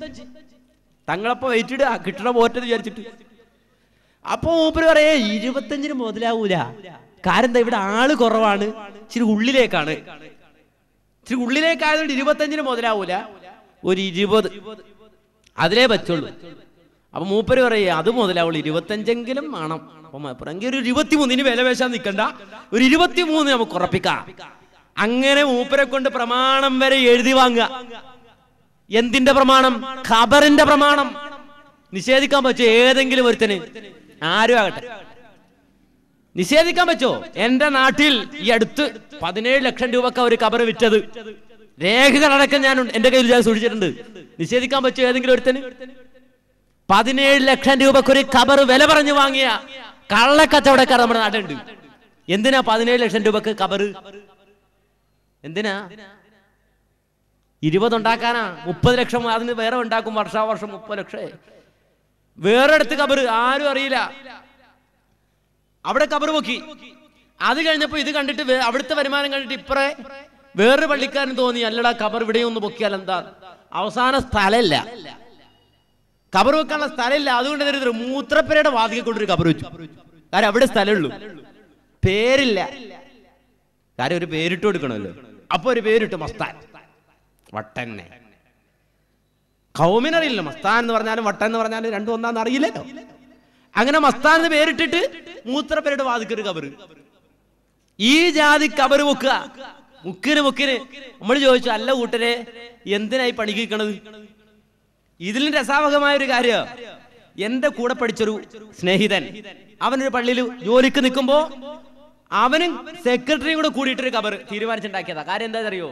വെയിറ്റ് ഇടുക കിട്ടണ പോറ്റത് വിചാരിച്ചിട്ട് അപ്പൊ മൂപ്പര് പറയേ ഇരുപത്തഞ്ചിന് മുതലാവൂല കാരണം ഇവിടെ ആള് കുറവാണ് ഇച്ചിരി ഉള്ളിലേക്കാണ് ഇച്ചിരി ഉള്ളിലേക്കായതുകൊണ്ട് ഇരുപത്തഞ്ചിന് മുതലാവൂല ഒരു ഇരുപത് അതിലേ പറ്റുള്ളൂ അപ്പൊ മൂപ്പര് പറയുക അത് മുതലാവുള്ളൂ ഇരുപത്തഞ്ചെങ്കിലും വേണം അപ്പൊ എങ്കിൽ ഒരു ഇരുപത്തിമൂന്ന് ഇനി വില വേശാൻ നിൽക്കണ്ട ഒരു ഇരുപത്തിമൂന്ന് നമുക്ക് ഉറപ്പിക്കാം അങ്ങനെ മൂപ്പരെ കൊണ്ട് പ്രമാണം വരെ എഴുതി വാങ്ങുക എന്തിന്റെ പ്രമാണം ഖബറിന്റെ പ്രമാണം നിഷേധിക്കാൻ പറ്റും ഏതെങ്കിലും ഒരുത്തന് ആരും ആകട്ടെ നിഷേധിക്കാൻ പറ്റുമോ എന്റെ നാട്ടിൽ ഈ അടുത്ത് പതിനേഴ് ലക്ഷം രൂപക്ക് അവർ കബർ വിറ്റത് രേഖകളടക്കം ഞാൻ എന്റെ കയ്യിൽ ഞാൻ സൂക്ഷിച്ചിട്ടുണ്ട് നിഷേധിക്കാൻ പറ്റുമോ ഏതെങ്കിലും ഒരുത്തന് പതിനേഴ് ലക്ഷം രൂപക്ക് ഒരു കബർ വില പറഞ്ഞു വാങ്ങിയ കള്ളക്കച്ചവടക്കാർ നമ്മുടെ നാട്ടിലുണ്ട് എന്തിനാ പതിനേഴ് ലക്ഷം രൂപക്ക് കബർ എന്തിനാ ഇരുപതുണ്ടാക്കാനാ മുപ്പത് ലക്ഷം അതിന് വേറെ ഉണ്ടാക്കും വർഷാവർഷം മുപ്പത് ലക്ഷം വേറെ അടുത്ത് കബർ ആരും അറിയില്ല അവിടെ കബർ പൊക്കി അത് കഴിഞ്ഞപ്പോൾ ഇത് കണ്ടിട്ട് അവിടുത്തെ വരുമാനം കണ്ടിട്ട് ഇപ്പറെ വേറൊരു പള്ളിക്കാരൻ തോന്നി അല്ലടാ കബർ ഇവിടെ ഒന്ന് പൊക്കിയാൽ എന്താ അവസാന സ്ഥലമില്ല കബർ വെക്കാനുള്ള സ്ഥലമില്ല അതുകൊണ്ട് എന്തൊരു മൂത്രപ്പുരയുടെ വാതിക്കെ കൊണ്ടൊരു കബർ വെച്ചു കാരണം അവിടെ സ്ഥലമുള്ളൂ പേരില്ല കാര്യം ഒരു പേരിട്ട് കൊടുക്കണമല്ലോ അപ്പൊ ഒരു പേരിട്ട് മസ്താൻ വട്ടന്നെ കൗമിനറിയില്ല മസ്താൻ എന്ന് പറഞ്ഞാലും വട്ടൻ എന്ന് പറഞ്ഞാലും രണ്ടും ഒന്നാന്ന് അറിയില്ലല്ലോ അങ്ങനെ മസ്താന്ന് പേരിട്ടിട്ട് മൂത്രപ്പേരുടെ വാതിക്കൊരു കബറ് ഈ ജാതി കബറ് മുക്കുക മുക്കിന് മുക്കിന് നമ്മൾ ചോദിച്ചു അല്ല കൂട്ടരെ എന്തിനായി പണിക്കണത് ഇതിൽ രസാവഹമായ ഒരു കാര്യം എന്റെ കൂടെ പഠിച്ചൊരു സ്നേഹിതൻ അവനൊരു പള്ളിയിൽ ജോലിക്ക് നിൽക്കുമ്പോ അവനും സെക്രട്ടറിയും കൂടെ കൂടിയിട്ടൊരു കബർ തീരുമാനിച്ചുണ്ടാക്കിയതാ കാര്യം എന്താ അറിയോ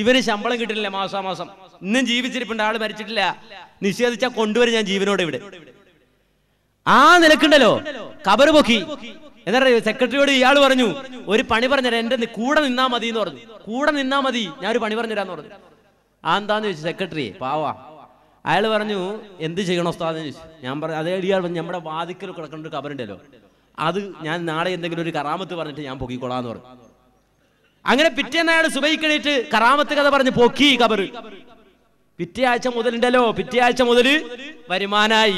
ഇവന് ശമ്പളം കിട്ടില്ല മാസാമാസം ഇന്നും ജീവിച്ചിരിപ്പുണ്ട് ആള് മരിച്ചിട്ടില്ല നിഷേധിച്ചാൽ കൊണ്ടുവരും ഞാൻ ജീവനോട് ഇവിടെ ആ നിലക്കുണ്ടല്ലോ കബറ് പൊക്കി എന്താ പറയുക സെക്രട്ടറിയോട് ഇയാൾ പറഞ്ഞു ഒരു പണി പറഞ്ഞുതരാം എന്റെ കൂടെ നിന്നാ മതി എന്ന് പറഞ്ഞു കൂടെ നിന്നാ മതി ഞാൻ ഒരു പണി പറഞ്ഞുതരാന്ന് പറഞ്ഞു ആ എന്താന്ന് ചോദിച്ചു സെക്രട്ടറി പാവാ അയാൾ പറഞ്ഞു എന്ത് ചെയ്യണോ ഉസ്താദെന്ന് ചോദിച്ചു ഞാൻ പറഞ്ഞു അതേ ഇയാൾ പറഞ്ഞു നമ്മുടെ വാതിക്കൽ കിടക്കേണ്ട ഒരു കബറുണ്ടല്ലോ അത് ഞാൻ നാളെ എന്തെങ്കിലും ഒരു കറാമത്ത് പറഞ്ഞിട്ട് ഞാൻ പൊക്കിക്കൊള്ളാന്ന് പറഞ്ഞു അങ്ങനെ പിറ്റേന്ന് അയാൾ സുബൈക്കണിട്ട് കറാമത്ത് കഥ പറഞ്ഞ് പൊക്കി കബറ് പിറ്റേ ആഴ്ച മുതലുണ്ടല്ലോ പിറ്റേ ആഴ്ച മുതൽ വരുമാനായി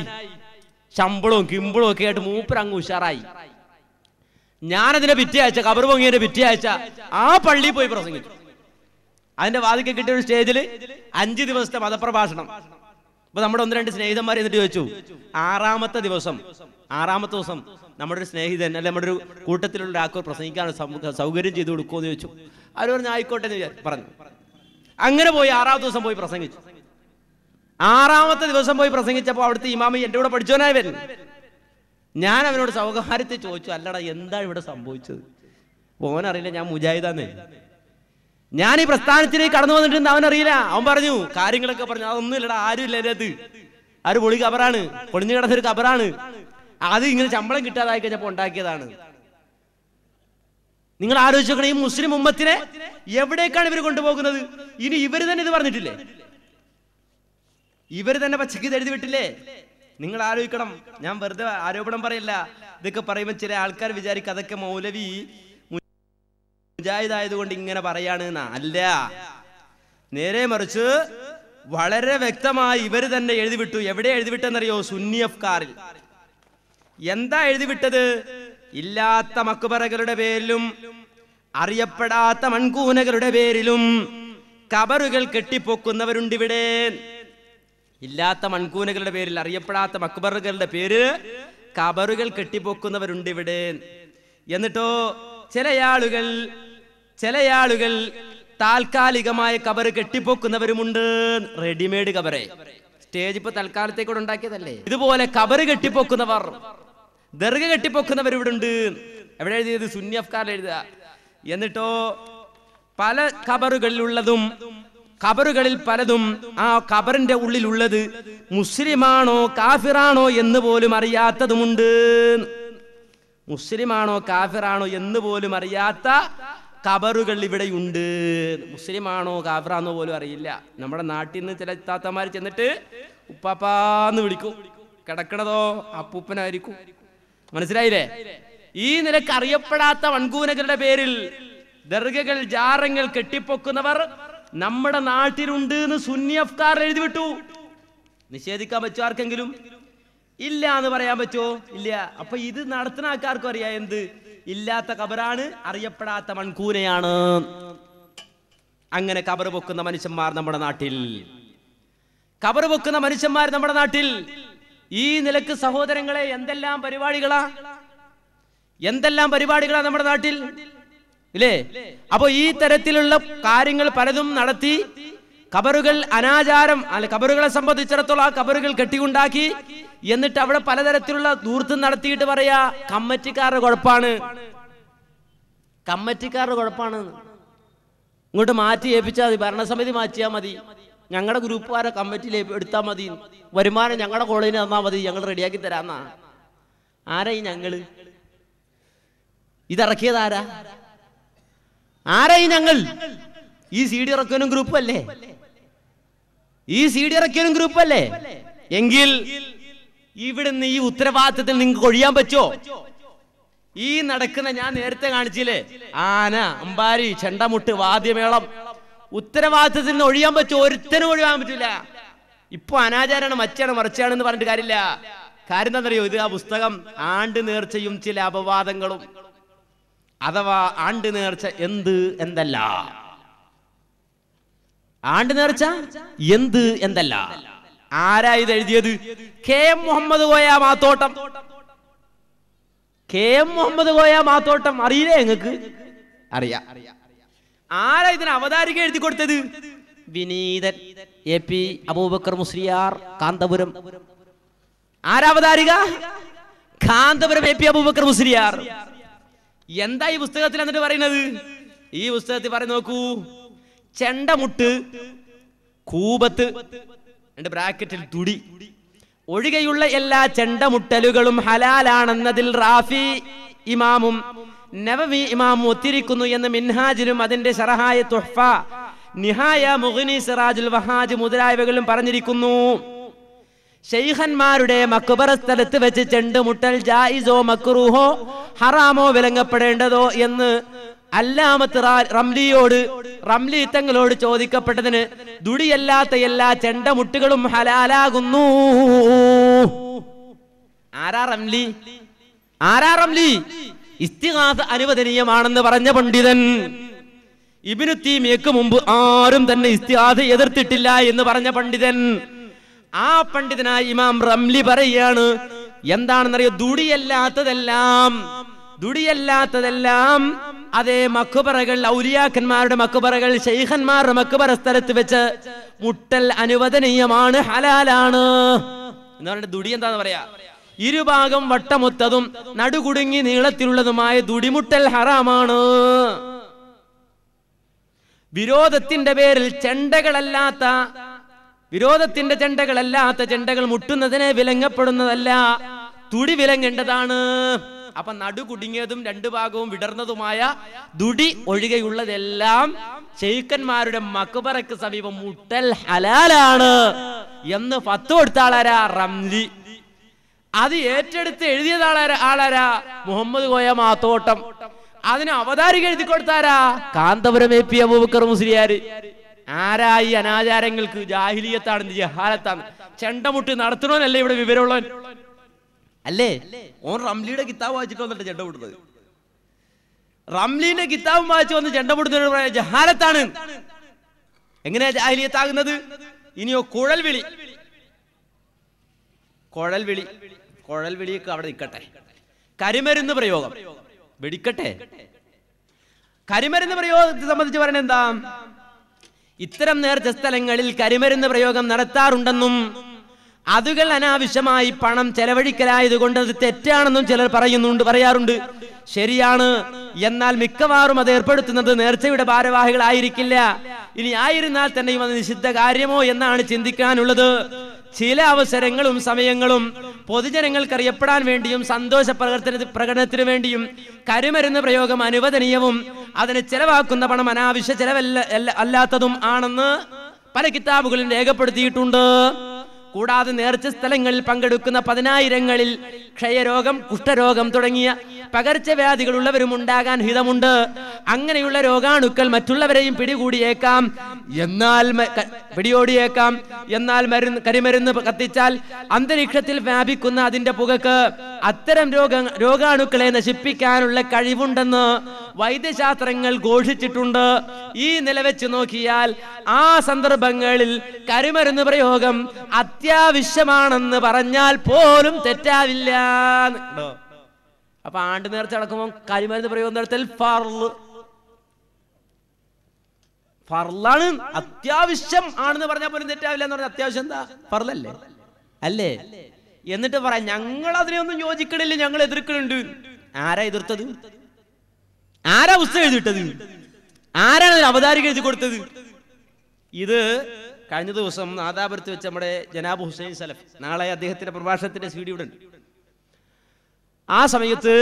ശമ്പളവും കിമ്പളവും ഒക്കെ ആയിട്ട് മൂപ്പർ അങ്ങ് ഉഷാറായി ഞാനതിനെ പിറ്റേഴ്ച കബർ പൊങ്ങിയതിന്റെ പിറ്റേഴ്ച ആ പള്ളിയിൽ പോയി പ്രസംഗിച്ചു അതിന്റെ വാതിക്ക് കിട്ടിയ ഒരു സ്റ്റേജില് അഞ്ച് ദിവസത്തെ മതപ്രഭാഷണം അപ്പൊ നമ്മുടെ ഒന്ന് രണ്ട് സ്നേഹിതന്മാർ എന്നിട്ട് ചോദിച്ചു ആറാമത്തെ ദിവസം ആറാമത്തെ ദിവസം നമ്മുടെ ഒരു സ്നേഹിതൻ അല്ലെ നമ്മുടെ ഒരു കൂട്ടത്തിലുള്ള ആൾക്കാർ പ്രസംഗിക്കാൻ സൗകര്യം ചെയ്തു കൊടുക്കുമോ എന്ന് ചോദിച്ചു അവർ പറഞ്ഞു ആയിക്കോട്ടെ എന്ന് പറഞ്ഞു അങ്ങനെ പോയി ആറാമത്തെ ദിവസം പോയി പ്രസംഗിച്ചു ആറാമത്തെ ദിവസം പോയി പ്രസംഗിച്ചപ്പോൾ അവിടുത്തെ ഇമാമി എൻ്റെ കൂടെ പഠിച്ചവനായി ഞാൻ അവനോട് സൗകാര്യത്തെ ചോദിച്ചു അല്ലടാ എന്താ ഇവിടെ സംഭവിച്ചത് ഓനറിയില്ല ഞാൻ മുജാഹിദാന്നേ ഞാൻ ഈ പ്രസ്ഥാനത്തിലേക്ക് കടന്നു വന്നിട്ടുണ്ട് അവനറിയില്ല അവൻ പറഞ്ഞു കാര്യങ്ങളൊക്കെ പറഞ്ഞു അതൊന്നുമില്ലടാ ആരും ഇല്ല അത് ആര് പൊളി കബറാണ് പൊളിഞ്ഞു കിടന്നൊരു കബറാണ് അത് ഇങ്ങനെ ശമ്പളം കിട്ടാതായി കഴിഞ്ഞപ്പോ ഉണ്ടാക്കിയതാണ് നിങ്ങൾ ആലോചിക്കണം ഈ മുസ്ലിം ഉമ്മത്തിനെ എവിടേക്കാണ് ഇവർ കൊണ്ടുപോകുന്നത് ഇനി ഇവർ തന്നെ ഇത് പറഞ്ഞിട്ടില്ലേ ഇവർ തന്നെ പച്ചക്ക് എഴുതി വിട്ടില്ലേ നിങ്ങൾ ആലോചിക്കണം ഞാൻ വെറുതെ ആരോപണം പറയില്ല ഇതൊക്കെ പറയുമ്പോൾ ചില ആൾക്കാർ വിചാരിക്കും അതൊക്കെ മൗലവി മുജാഹിദ് ആയതുകൊണ്ട് ഇങ്ങനെ പറയാണ് അല്ല നേരെ മറിച്ച് വളരെ വ്യക്തമായി ഇവർ തന്നെ എഴുതി വിട്ടു എവിടെ എഴുതി വിട്ടെന്നറിയോ സുന്നി അഫ്കാറിൽ എന്താ വിട്ടത് ഇല്ലാത്ത മക്കുബറകളുടെ പേരിലും അറിയപ്പെടാത്ത മൺകൂനകളുടെ പേരിലും കബറുകൾ ഇവിടെ ഇല്ലാത്ത മൺകൂനകളുടെ പേരിൽ അറിയപ്പെടാത്ത മക്ബറുകളുടെ പേര് കബറുകൾ കെട്ടിപ്പൊക്കുന്നവരുണ്ട് ഇവിടെ എന്നിട്ടോ ചിലയാളുകൾ ചിലയാളുകൾ താൽക്കാലികമായ കബറ് കെട്ടിപ്പൊക്കുന്നവരുമുണ്ട് റെഡിമെയ്ഡ് കബറെ സ്റ്റേജ് ഇപ്പൊ തൽക്കാലത്തേക്കൂടെ ഉണ്ടാക്കിയതല്ലേ ഇതുപോലെ കബറ് കെട്ടിപ്പൊക്കുന്നവർ ദർഗ കെട്ടിപ്പൊക്കുന്നവർ ഇവിടെ ഉണ്ട് എവിടെ എഴുതിയത് സുന്നി അഫ്കാർ എഴുതുക എന്നിട്ടോ പല കബറുകളിലുള്ളതും ഖബറുകളിൽ പലതും ആ ഖബറിന്റെ ഉള്ളിലുള്ളത് മുസ്ലിമാണോ കാഫിറാണോ എന്ന് പോലും അറിയാത്തതുമുണ്ട് മുസ്ലിമാണോ കാഫിറാണോ എന്ന് പോലും അറിയാത്ത ഖബറുകൾ ഇവിടെയുണ്ട് മുസ്ലിമാണോ കാഫിറാണോ പോലും അറിയില്ല നമ്മുടെ നാട്ടിൽ നിന്ന് ചില താത്തമാർ ചെന്നിട്ട് ഉപ്പാപ്പാന്ന് വിളിക്കും കിടക്കണതോ അപ്പൂപ്പനായിരിക്കും മനസ്സിലായില്ലേ ഈ നിലക്ക് അറിയപ്പെടാത്ത വൺകൂനകളുടെ പേരിൽ ദർഗകൾ ജാറങ്ങൾ കെട്ടിപ്പൊക്കുന്നവർ നമ്മുടെ നാട്ടിലുണ്ട് എന്ന് സുന്നി അഫ്കാർ എഴുതി വിട്ടു നിഷേധിക്കാൻ പറ്റുമോ ആർക്കെങ്കിലും ഇല്ല എന്ന് പറയാൻ പറ്റുമോ ഇല്ല അപ്പൊ ഇത് നടത്തുന്ന ആൾക്കാർക്കും അറിയാം എന്ത് ഇല്ലാത്ത കബറാണ് അറിയപ്പെടാത്ത മൺകൂനയാണ് അങ്ങനെ കബറ് പൊക്കുന്ന മനുഷ്യന്മാർ നമ്മുടെ നാട്ടിൽ കബറ് പൊക്കുന്ന മനുഷ്യന്മാർ നമ്മുടെ നാട്ടിൽ ഈ നിലക്ക് സഹോദരങ്ങളെ എന്തെല്ലാം പരിപാടികളാ എന്തെല്ലാം പരിപാടികളാ നമ്മുടെ നാട്ടിൽ ഇല്ലേ അപ്പോൾ ഈ തരത്തിലുള്ള കാര്യങ്ങൾ പലതും നടത്തി കബറുകൾ അനാചാരം അല്ല കബറുകളെ സംബന്ധിച്ചിടത്തോളം ആ കബറുകൾ കെട്ടിയുണ്ടാക്കി എന്നിട്ട് അവിടെ പലതരത്തിലുള്ള ദൂർത്തും നടത്തിയിട്ട് പറയാ കമ്മറ്റിക്കാരുടെ കുഴപ്പാണ് കമ്മറ്റിക്കാരുടെ കുഴപ്പാണ് ഇങ്ങോട്ട് മാറ്റി ഏൽപ്പിച്ചാൽ മതി ഭരണസമിതി മാറ്റിയാൽ മതി ഞങ്ങളുടെ ഗ്രൂപ്പുകാരെ കമ്മിറ്റിയിൽ എടുത്താൽ മതി വരുമാനം ഞങ്ങളുടെ കോളേജിന് തന്നാൽ മതി ഞങ്ങൾ റെഡിയാക്കി തരാന്നാ ആരാ ഈ ഞങ്ങള് ഇതിറക്കിയതാരാ ആരായി ഞങ്ങൾ ഈ സി ഡി ഇറക്കിയവനും ഗ്രൂപ്പ് അല്ലേ ഈ സി ഡി ഇറക്കിയവനും ഗ്രൂപ്പ് അല്ലേ എങ്കിൽ ഇവിടുന്ന് ഈ ഉത്തരവാദിത്തത്തിൽ നിങ്ങൾക്ക് ഒഴിയാൻ പറ്റുമോ ഈ നടക്കുന്ന ഞാൻ നേരത്തെ കാണിച്ചില്ലേ ആന അമ്പാരി ചെണ്ടമുട്ട് വാദ്യമേളം ഉത്തരവാദിത്തത്തിൽ നിന്ന് ഒഴിയാൻ പറ്റുമോ ഒരുത്തനും ഒഴിയാൻ പറ്റില്ല ഇപ്പൊ അനാചാരാണ് മച്ചാണ് മറിച്ചാണെന്ന് പറഞ്ഞിട്ട് കാര്യമില്ല കാര്യം എന്താണെന്നറിയോ ഇത് ആ പുസ്തകം ആണ്ട് നേർച്ചയും ചില അപവാദങ്ങളും അഥവാ ആണ്ട് നേർച്ച എന്ത് എന്തല്ല ആണ്ട് നേർച്ച എന്ത് എന്തല്ല ആരാ ഇത് എഴുതിയത് K M Muhammad Koya Mathottam K M Muhammad Koya Mathottam അറിയില്ലേ നിങ്ങൾക്ക് അറിയാ ആരാ ഇതിന് അവതാരിക എഴുതി കൊടുത്തത് വിനീതൻ എ പി അബൂബക്കർ മുസ്ലിയാർ കാന്തപുരം ആരാ അവതാരിക കാന്തപുരം എ പി അബൂബക്കർ മുസ്ലിയാർ എന്താ ഈ പുസ്തകത്തിൽ എന്നിട്ട് പറയുന്നത് ഈ പുസ്തകത്തിൽ പറഞ്ഞു നോക്കൂ ചെണ്ടമുട്ട് കൂപത്ത് രണ്ട് ബ്രാക്കറ്റിൽ തുടി ഒഴികെയുള്ള എല്ലാ ചെണ്ടമുട്ടലുകളും ഹലാലാണെന്നതിൽ റാഫി ഇമാമും നവവി ഇമാമും ഒത്തിരിക്കുന്നു എന്ന് മിൻഹാജിലും അതിന്റെ ഷറഹായ തുഹ്ഫ നിഹായ മുഹനി സിറാജുൽ വഹാജ് മുതലായവകളും പറഞ്ഞിരിക്കുന്നു ഷെയ്ഖന്മാരുടെ മക്കുബറ സ്ഥലത്ത് വെച്ച് ചെണ്ടുമുട്ടൽ ജായിസോ മക്രൂഹോ ഹറാമോ വിലങ്ങപ്പെടേണ്ടതോ എന്ന് അല്ലാമത്ത് റംലിയോട് റംലി തങ്ങളോട് ചോദിക്കപ്പെട്ടതിന് ദുടിയല്ലാത്ത എല്ലാ ചെണ്ടമുട്ടുകളും ഹലാലാകുന്നു ആരാ റംലി ആരാ റംലി ഇസ്തിഹാസ് അനുവദനീയമാണെന്ന് പറഞ്ഞ പണ്ഡിതൻ ഇബിനു തീമിയക്ക് മുമ്പ് ആരും തന്നെ ഇസ്തിഹാസ് എതിർത്തിട്ടില്ല എന്ന് പറഞ്ഞ പണ്ഡിതൻ ആ പണ്ഡിതനായ ഇമാം റംലി പറയാണ് എന്താണെന്നറിയോ ദുടിയല്ലാത്തതെല്ലാം ദുടിയല്ലാത്തതെല്ലാം അതേ മക്കുപറകൾ ഔലിയാക്കന്മാരുടെ മക്കുപറകൾ ഷെയ്ഖന്മാരുടെ മക്കുപറ സ്ഥലത്ത് വെച്ച് മുട്ടൽ അനുവദനീയമാണ് ഹലാലാണ് എന്ന് പറഞ്ഞ ദുടി എന്താന്ന് പറയാ ഇരുഭാഗം വട്ടമൊത്തതും നടുകുടുങ്ങി നീളത്തിലുള്ളതുമായ ദുടിമുട്ടൽ ഹറാമാണ് വിരോധത്തിന്റെ പേരിൽ ചെണ്ടകളല്ലാത്ത വിരോധത്തിന്റെ ചെണ്ടകളല്ലാത്ത ചെണ്ടകൾ മുട്ടുന്നതിനെ വിലങ്ങപ്പെടുന്നതല്ല തുടി വിലങ്ങേണ്ടതാണ് അപ്പൊ കുടുങ്ങിയതും രണ്ടു ഭാഗവും വിടർന്നതുമായ ദുടി ഒഴികെയുള്ളതെല്ലാം ചെയ്ക്കന്മാരുടെ മക്ബറക്ക് സമീപം മുട്ടൽ ഹലാലാണ് എന്ന് പത്ത് കൊടുത്ത ആളാരാ റംലി അത് ഏറ്റെടുത്ത് എഴുതിയത് ആളാര ആളാരാ മുഹമ്മദ് കോയ മാത്തോട്ടം അതിന് അവതാരിക എഴുതി കൊടുത്താരാ കാന്തപുരം എ പി അബൂബക്കർ മുസ്ലിയാര് ആരായി അനാചാരങ്ങൾക്ക് ജാഹിലിയത്താണ് ജഹാലത്താണ് ചെണ്ടമുട്ട് നടത്തണോനല്ലേ ഇവിടെ വിവരമുള്ളവൻ അല്ലേ ഓൻ റംലിയുടെ കിതാബ് വായിച്ചിട്ട് വന്നിട്ട് ചെണ്ട വിടുന്നത് റംലീന്റെ വായിച്ചു വന്ന് ചെണ്ടമുട്ടുന്ന ജഹാലത്താണ് എങ്ങനെയാ ജാഹിലിയത്താകുന്നത് ഇനിയോ കുഴൽ വിളി കുഴൽ വിളി കുഴൽ വിളിയൊക്കെ അവിടെ നിൽക്കട്ടെ കരിമരുന്ന് പ്രയോഗം വെടിക്കട്ടെ കരിമരുന്ന് പ്രയോഗത്തെ സംബന്ധിച്ച് പറയുന്നത് എന്താ ഇത്തരം നേർച്ച സ്ഥലങ്ങളിൽ കരിമരുന്ന് പ്രയോഗം നടത്താറുണ്ടെന്നും അതുകൾ അനാവശ്യമായി പണം കൊണ്ട് അത് തെറ്റാണെന്നും ചിലർ പറയുന്നുണ്ട് പറയാറുണ്ട് ശരിയാണ് എന്നാൽ മിക്കവാറും അത് ഏർപ്പെടുത്തുന്നത് നേർച്ചയുടെ ഭാരവാഹികളായിരിക്കില്ല ഇനി ആയിരുന്നാൽ തന്നെയും അത് നിഷിദ്ധ കാര്യമോ എന്നാണ് ചിന്തിക്കാനുള്ളത് ചില അവസരങ്ങളും സമയങ്ങളും പൊതുജനങ്ങൾക്ക് അറിയപ്പെടാൻ വേണ്ടിയും സന്തോഷ പ്രകടന പ്രകടനത്തിനു വേണ്ടിയും കരുമരുന്ന് പ്രയോഗം അനുവദനീയവും അതിന് ചെലവാക്കുന്ന പണം അനാവശ്യ ചെലവല്ല അല്ലാത്തതും ആണെന്ന് പല കിതാബുകളും രേഖപ്പെടുത്തിയിട്ടുണ്ട് കൂടാതെ നേർച്ച സ്ഥലങ്ങളിൽ പങ്കെടുക്കുന്ന പതിനായിരങ്ങളിൽ ക്ഷയരോഗം കുഷ്ഠരോഗം തുടങ്ങിയ പകർച്ചവ്യാധികൾ ഉള്ളവരും ഉണ്ടാകാൻ ഹിതമുണ്ട് അങ്ങനെയുള്ള രോഗാണുക്കൾ മറ്റുള്ളവരെയും പിടികൂടിയേക്കാം എന്നാൽ പിടിയോടിയേക്കാം എന്നാൽ മരുന്ന് കരിമരുന്ന് കത്തിച്ചാൽ അന്തരീക്ഷത്തിൽ വ്യാപിക്കുന്ന അതിന്റെ പുകക്ക് അത്തരം രോഗ രോഗാണുക്കളെ നശിപ്പിക്കാനുള്ള കഴിവുണ്ടെന്ന് വൈദ്യശാസ്ത്രങ്ങൾ ഘോഷിച്ചിട്ടുണ്ട് ഈ നില വെച്ച് നോക്കിയാൽ ആ സന്ദർഭങ്ങളിൽ കരിമരുന്ന് പ്രയോഗം അത്ര അത്യാവശ്യമാണെന്ന് പറഞ്ഞാൽ പോലും തെറ്റാവില്ല അപ്പൊ ആണ്ട് നേർച്ച നടക്കുമ്പോൾ കരിമരുന്ന് പ്രയോഗത്തിൽ ഫർള് ഫർളാണ് അത്യാവശ്യം ആണെന്ന് പറഞ്ഞാൽ പോലും തെറ്റാവില്ല എന്ന് പറഞ്ഞാൽ അത്യാവശ്യം എന്താ ഫർലല്ലേ അല്ലേ എന്നിട്ട് പറയാം ഞങ്ങൾ അതിനെയൊന്നും യോജിക്കണില്ല ഞങ്ങൾ എതിർക്കുന്നുണ്ട് ആരാ എതിർത്തത് ആരാ പുസ്തകം എഴുതിയിട്ടത് ആരാണ് അവതാരിക എഴുതി കൊടുത്തത് ഇത് കഴിഞ്ഞ ദിവസം നാദാപുരത്ത് വെച്ച് നമ്മുടെ ജനാബ് ഹുസൈൻ സലഫ് നാളെ അദ്ദേഹത്തിന്റെ പ്രഭാഷണത്തിന്റെ സി ഡി ഉണ്ട് ആ സമയത്ത്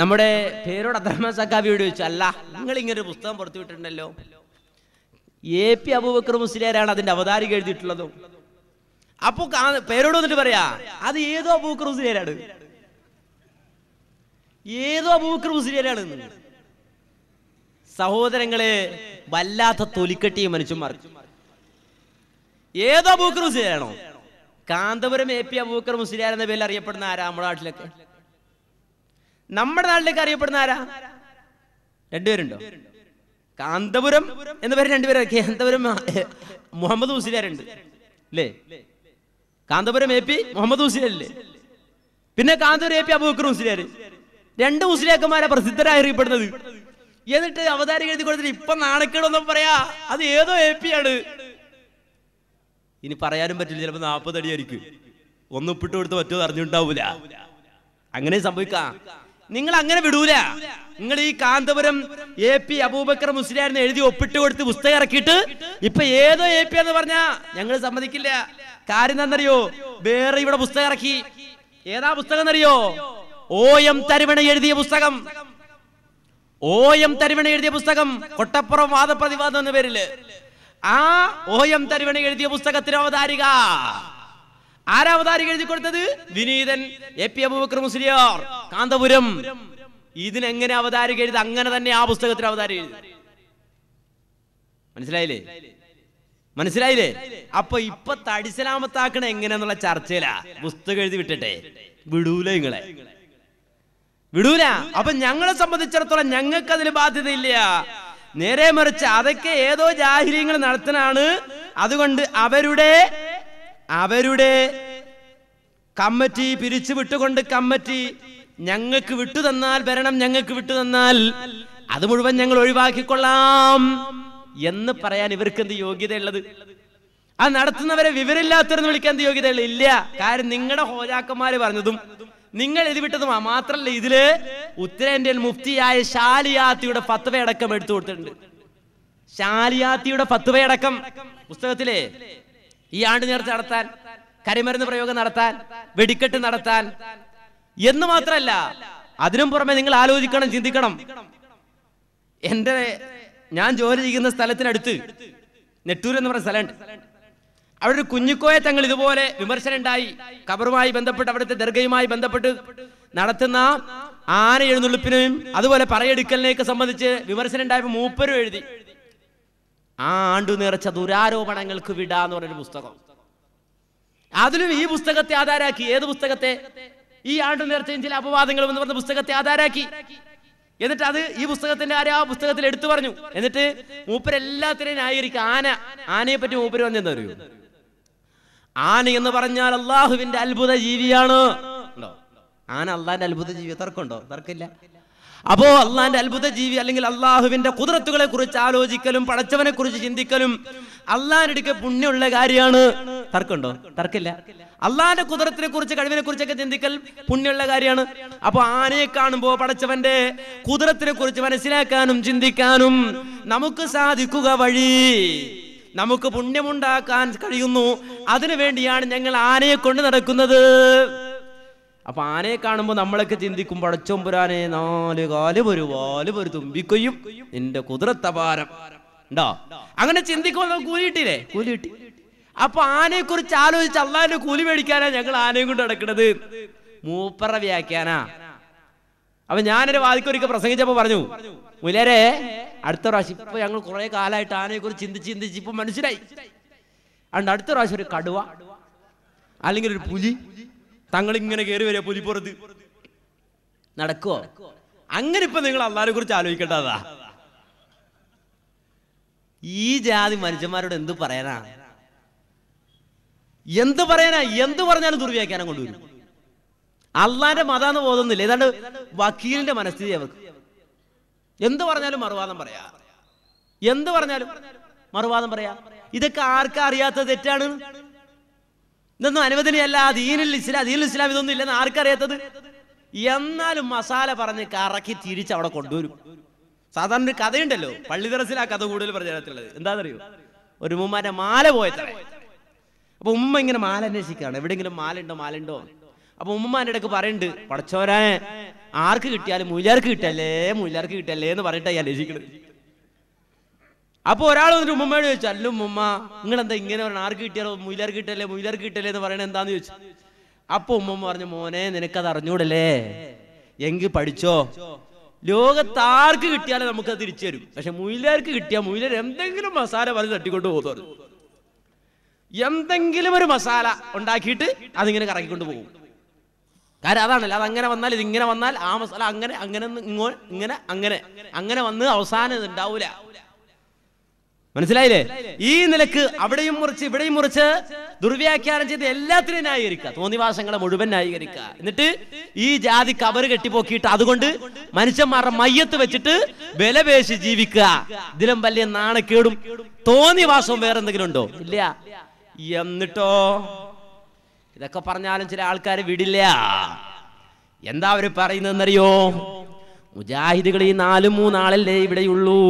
നമ്മുടെ പേരോട് അബ്ദുറഹ്മാൻ സഖാബിയോട് ചോദിച്ചു അല്ല നിങ്ങൾ ഇങ്ങനെ ഒരു പുസ്തകം പുറത്തുവിട്ടിട്ടുണ്ടല്ലോ എ പി അബൂബക്കർ മുസ്ലിയാരാണ് അതിന്റെ അവതാരി എഴുതിയിട്ടുള്ളതും അപ്പൊ പേരോട് വന്നിട്ട് പറയാ അത് ഏതോ അബൂബക്കർ മുസ്ലിയാരാണ് ഏതോ അബൂബക്കർ മുസ്ലിയാരാണ് സഹോദരങ്ങളെ വല്ലാത്ത തൊലിക്കെട്ടിയും മനുഷ്യന്മാർ ഏത് അബൂക്കർ മുസ്ലിയാണോ കാന്തപുരം എ പി അബൂക്കർ മുസ്ലിയാർ എന്ന പേരിൽ അറിയപ്പെടുന്ന ആരാ നമ്മുടെ നാട്ടിലൊക്കെ നമ്മുടെ നാട്ടിലേക്ക് അറിയപ്പെടുന്ന ആരാ രണ്ടുപേരുണ്ടോ കാന്തപുരം എന്ന പേര് രണ്ടുപേരും കാന്തപുരം മുഹമ്മദ് മുസ്ലിയാരുണ്ട് അല്ലേ കാന്തപുരം എ പി മുഹമ്മദ് മുസ്ലിയല്ലേ പിന്നെ കാന്തപുരം എ പി അബൂക്കർ മുസ്ലിയാർ രണ്ട് മുസ്ലിയാക്കന്മാരെ പ്രസിദ്ധരായി അറിയപ്പെടുന്നത് എന്നിട്ട് അവതാരം എഴുതി കൊടുത്തിട്ട് ഇപ്പൊ നാണക്കേടൊന്നും പറയാ അത് ഏതോ എ പി ആണ് ഇനി പറയാനും പറ്റില്ല ചിലപ്പോൾ നാൽപ്പത് അടി ആയിരിക്കും ഒന്ന് ഉപ്പിട്ട് കൊടുത്ത് പറ്റുമോ അറിഞ്ഞിട്ടുണ്ടാവൂല അങ്ങനെ സംഭവിക്കാം നിങ്ങൾ അങ്ങനെ വിടൂല നിങ്ങൾ ഈ കാന്തപുരം എ പി അബൂബക്കർ മുസ്ലിയാരെന്ന് എഴുതി ഒപ്പിട്ട് കൊടുത്ത് പുസ്തകം ഇറക്കിയിട്ട് ഇപ്പൊ ഏതോ എ പി എന്ന് പറഞ്ഞാ ഞങ്ങൾ സമ്മതിക്കില്ല കാര്യം എന്താണെന്നറിയോ വേറെ ഇവിടെ പുസ്തകം ഇറക്കി ഏതാ പുസ്തകം എന്നറിയോ ഓ എം തരുവണ എഴുതിയ പുസ്തകം ഓ എം തരുവണ എഴുതിയ പുസ്തകം കൊട്ടപ്പുറം വാദപ്രതിവാദം എന്ന പേരില് ആ ഓ എം തരുവണി എഴുതിയ പുസ്തകത്തിന് അവതാരിക ആരാ അവതാരിക എഴുതി കൊടുത്തത് വിനീതൻ എ പി അബൂബക്കർ മുസ്ലിയാർ കാന്തപുരം ഇതിനെങ്ങനെ അവതാരിക എഴുതി അങ്ങനെ തന്നെ ആ പുസ്തകത്തിന് അവതാരി എഴുതി മനസ്സിലായില്ലേ മനസ്സിലായില്ലേ അപ്പൊ ഇപ്പൊ തടിസലാമത്താക്കണ എങ്ങനെയെന്നുള്ള ചർച്ചയിലാ പുസ്തകം എഴുതി വിട്ടട്ടെ വിടൂല നിങ്ങളെ വിടൂല അപ്പൊ ഞങ്ങളെ സംബന്ധിച്ചിടത്തോളം ഞങ്ങൾക്ക് അതിൽ ബാധ്യതയില്ല നേരെ മറിച്ച് അതൊക്കെ ഏതോ ജാഹിര്യങ്ങൾ നടത്തനാണ് അതുകൊണ്ട് അവരുടെ അവരുടെ കമ്മറ്റി പിരിച്ചു വിട്ടുകൊണ്ട് കമ്മറ്റി ഞങ്ങൾക്ക് വിട്ടു തന്നാൽ ഭരണം ഞങ്ങൾക്ക് വിട്ടു തന്നാൽ അത് മുഴുവൻ ഞങ്ങൾ ഒഴിവാക്കിക്കൊള്ളാം എന്ന് പറയാൻ ഇവർക്ക് എന്ത് യോഗ്യതയുള്ളത് ആ നടത്തുന്നവരെ വിവരമില്ലാത്തവരെന്ന് വിളിക്കാൻ എന്ത് യോഗ്യതയുള്ളത് ഇല്ല കാര്യം നിങ്ങളുടെ ഹോജാക്കന്മാര് പറഞ്ഞതും നിങ്ങൾ എഴുതിവിട്ടത് മാത്രല്ല ഇതില് ഉത്തരേന്ത്യൻ മുഫ്തിയായ ഷാലിയാത്തിയുടെ പത്തുവയടക്കം എടുത്തു കൊടുത്തിട്ടുണ്ട് ഷാലിയാത്തിയുടെ പത്തുവയടക്കം പുസ്തകത്തിലെ ഈ ആണ്ട് നേർച്ച നടത്താൻ കരിമരുന്ന് പ്രയോഗം നടത്താൻ വെടിക്കെട്ട് നടത്താൻ എന്ന് മാത്രമല്ല അതിനും പുറമെ നിങ്ങൾ ആലോചിക്കണം ചിന്തിക്കണം എന്റെ ഞാൻ ജോലി ചെയ്യുന്ന സ്ഥലത്തിനടുത്ത് നെട്ടൂർ എന്ന് പറഞ്ഞ സ്ഥലമുണ്ട് അവിടെ ഒരു കുഞ്ഞിക്കോയെ തങ്ങൾ ഇതുപോലെ വിമർശനം ഉണ്ടായി കബറുമായി ബന്ധപ്പെട്ട് അവിടുത്തെ ദർഗയുമായി ബന്ധപ്പെട്ട് നടത്തുന്ന ആന എഴുന്നള്ളിപ്പിനെയും അതുപോലെ പറയെടുക്കലിനെയൊക്കെ സംബന്ധിച്ച് വിമർശനം ഉണ്ടായപ്പോൾ മൂപ്പരും എഴുതി ആ ആണ്ടു നിറച്ച ദുരാരോപണങ്ങൾക്ക് വിടാന്ന് പറഞ്ഞൊരു പുസ്തകം അതിലും ഈ പുസ്തകത്തെ ആധാരാക്കി ഏത് പുസ്തകത്തെ ഈ ആണ്ടു നേർച്ചയും ചില അപവാദങ്ങളും എന്ന് പറഞ്ഞ പുസ്തകത്തെ ആധാരാക്കി എന്നിട്ട് അത് ഈ പുസ്തകത്തിന്റെ ആരും ആ പുസ്തകത്തിൽ എടുത്തു പറഞ്ഞു എന്നിട്ട് മൂപ്പരെല്ലാത്തിനെയും ന്യായീകരിക്കും ആന ആനയെ പറ്റി മൂപ്പര് വന്നെന്ന് അറിയൂ ആന എന്ന് പറഞ്ഞാൽ അള്ളാഹുവിന്റെ അത്ഭുത ജീവിയാണ് ഉണ്ടോ ആന അള്ളാന്റെ അത്ഭുത ജീവി തർക്കമുണ്ടോ തർക്കില്ല അപ്പോ അള്ളാന്റെ അത്ഭുത ജീവി അല്ലെങ്കിൽ അള്ളാഹുവിന്റെ കുതിരത്തുകളെ കുറിച്ച് ആലോചിക്കലും പടച്ചവനെ കുറിച്ച് ചിന്തിക്കലും അടുക്ക പുണ്യമുള്ള കാര്യമാണ് തർക്കമുണ്ടോ തർക്കില്ല അള്ളാഹിന്റെ കുതിരത്തിനെ കുറിച്ച് കഴിവിനെ കുറിച്ചൊക്കെ ചിന്തിക്കൽ പുണ്യമുള്ള കാര്യമാണ് അപ്പൊ ആനയെ കാണുമ്പോൾ പടച്ചവന്റെ കുതിരത്തിനെ കുറിച്ച് മനസ്സിലാക്കാനും ചിന്തിക്കാനും നമുക്ക് സാധിക്കുക വഴി നമുക്ക് പുണ്യമുണ്ടാക്കാൻ കഴിയുന്നു അതിനുവേണ്ടിയാണ് ഞങ്ങൾ ആനയെ കൊണ്ട് നടക്കുന്നത് അപ്പൊ ആനയെ കാണുമ്പോൾ നമ്മളൊക്കെ ചിന്തിക്കും പടച്ചൊമ്പുരാനെ നാല് കാല് ഒരു വാല് ഒരു തുമ്പിക്കൊയ്യും നിന്റെ കുതിരത്തപാരം ഉണ്ടോ അങ്ങനെ ചിന്തിക്കുമ്പോൾ നമുക്ക് കൂലി കിട്ടിയില്ലേ കൂലി കിട്ടി അപ്പൊ ആനയെ കുറിച്ച് ആലോചിച്ച് അള്ളാഹിന്റെ കൂലി മേടിക്കാനാ ഞങ്ങൾ ആനയും കൊണ്ട് നടക്കുന്നത് മൂപ്പറ വ്യാഖ്യാന അപ്പൊ ഞാനൊരു വാദിക്കൊരിക്കൽ പ്രസംഗിച്ചപ്പോ പറഞ്ഞു മുലരെ അടുത്ത പ്രാവശ്യം ഇപ്പൊ ഞങ്ങൾ കുറെ കാലമായിട്ട് ആനയെ കുറിച്ച് ചിന്തിച്ച് ചിന്തിച്ച് ഇപ്പൊ മനസ്സിലായി അണ്ട് അടുത്ത പ്രാവശ്യം ഒരു കടുവ അല്ലെങ്കിൽ ഒരു പുലി തങ്ങൾ ഇങ്ങനെ കയറി വരിക പുലിപ്പുറത്ത് നടക്കുവോ അങ്ങനെ ഇപ്പൊ നിങ്ങൾ അള്ളാരെ കുറിച്ച് ആലോചിക്കേണ്ടതാ ഈ ജാതി മനുഷ്യന്മാരോട് എന്ത് പറയാനാ എന്ത് പറയാനാ എന്ത് പറഞ്ഞാലും ദുർവ്യാഖ്യാനം കൊണ്ടുവരും അള്ളാന്റെ മതാന്ന് ബോധമൊന്നുമില്ല ഏതാണ്ട് വക്കീലിന്റെ മനസ്ഥിതി അവർക്ക് എന്ത് പറഞ്ഞാലും മറുവാദം പറയാ എന്ത് പറഞ്ഞാലും മറുവാദം പറയാ ഇതൊക്കെ ആർക്കും അറിയാത്ത തെറ്റാണ് ഇതൊന്നും അനുവദനീയല്ല ദീനിൽ ഇസ്ലാം ദീനിൽ ഇസ്ലാം ഇതൊന്നും ഇല്ലെന്ന് ആർക്കറിയാത്തത് എന്നാലും മസാല പറഞ്ഞ് കറക്കി തിരിച്ച് അവിടെ കൊണ്ടുവരും സാധാരണ ഒരു കഥയുണ്ടല്ലോ പള്ളി തെറസിൽ ആ കഥ കൂടുതൽ പ്രചാരത്തിലുള്ളത് എന്താണെന്നറിയോ ഒരു ഉമ്മാന്റെ മാല പോയത്ര അപ്പൊ ഉമ്മ ഇങ്ങനെ മാല അന്വേഷിക്കുകയാണ് എവിടെയെങ്കിലും മാല ഉണ്ടോ മാല ഉണ്ടോ അപ്പൊ ഉമ്മമാരുടെ ഇടക്ക് പറയണ്ട് പടച്ചോരാ ആർക്ക് കിട്ടിയാലും മൂലാർക്ക് കിട്ടല്ലേ മൂലാർക്ക് കിട്ടല്ലേ എന്ന് പറഞ്ഞിട്ട് ഞാൻ രചിക്കുന്നത് അപ്പോൾ ഒരാൾ വന്നിട്ട് ഉമ്മമ്മയോട് ചോദിച്ചു അല്ല നിങ്ങൾ നിങ്ങളെന്താ ഇങ്ങനെ പറഞ്ഞു ആർക്ക് കിട്ടിയാലോ മൂലാർക്ക് കിട്ടല്ലേ മൂലാർക്ക് കിട്ടല്ലേ എന്ന് പറയണത് എന്താന്ന് ചോദിച്ചു അപ്പൊ ഉമ്മമ്മ പറഞ്ഞു മോനെ നിനക്കത് അറിഞ്ഞൂടല്ലേ എങ്കിൽ പഠിച്ചോ ലോകത്താർക്ക് കിട്ടിയാലും അത് തിരിച്ചു തരും പക്ഷെ മുയിലാർക്ക് കിട്ടിയാൽ മുയിലർ എന്തെങ്കിലും മസാല വലിയ തട്ടിക്കൊണ്ട് പോകുന്നു എന്തെങ്കിലും ഒരു മസാല ഉണ്ടാക്കിയിട്ട് അതിങ്ങനെ കറക്കിക്കൊണ്ട് പോകും കാരണം അതാണല്ലോ അത് അങ്ങനെ വന്നാൽ ഇതിങ്ങനെ വന്നാൽ ആ മസാല അങ്ങനെ അങ്ങനെ ഇങ്ങനെ അങ്ങനെ അങ്ങനെ വന്ന് അവസാനം ഉണ്ടാവൂല മനസ്സിലായില്ലേ ഈ നിലക്ക് അവിടെയും മുറിച്ച് ഇവിടെയും മുറിച്ച് ദുർവ്യാഖ്യാനം ചെയ്ത് എല്ലാത്തിനെയും ന്യായീകരിക്കുക തോന്നിവാസങ്ങളെ മുഴുവൻ ന്യായീകരിക്കുക എന്നിട്ട് ഈ ജാതി കവർ കെട്ടിപ്പോക്കിയിട്ട് അതുകൊണ്ട് മനുഷ്യന്മാരുടെ മയ്യത്ത് വെച്ചിട്ട് വിലപേശി ജീവിക്കുക ഇതിലും വലിയ നാണക്കേടും തോന്നിവാസവും വേറെന്തെങ്കിലും ഉണ്ടോ ഇല്ല എന്നിട്ടോ ഇതൊക്കെ പറഞ്ഞാലും ചില ആൾക്കാർ വിടില്ല എന്താ അവർ പറയുന്നതെന്നറിയോ മുജാഹിദുകൾ ഈ നാലും മൂന്നാളല്ലേ ഇവിടെയുള്ളൂ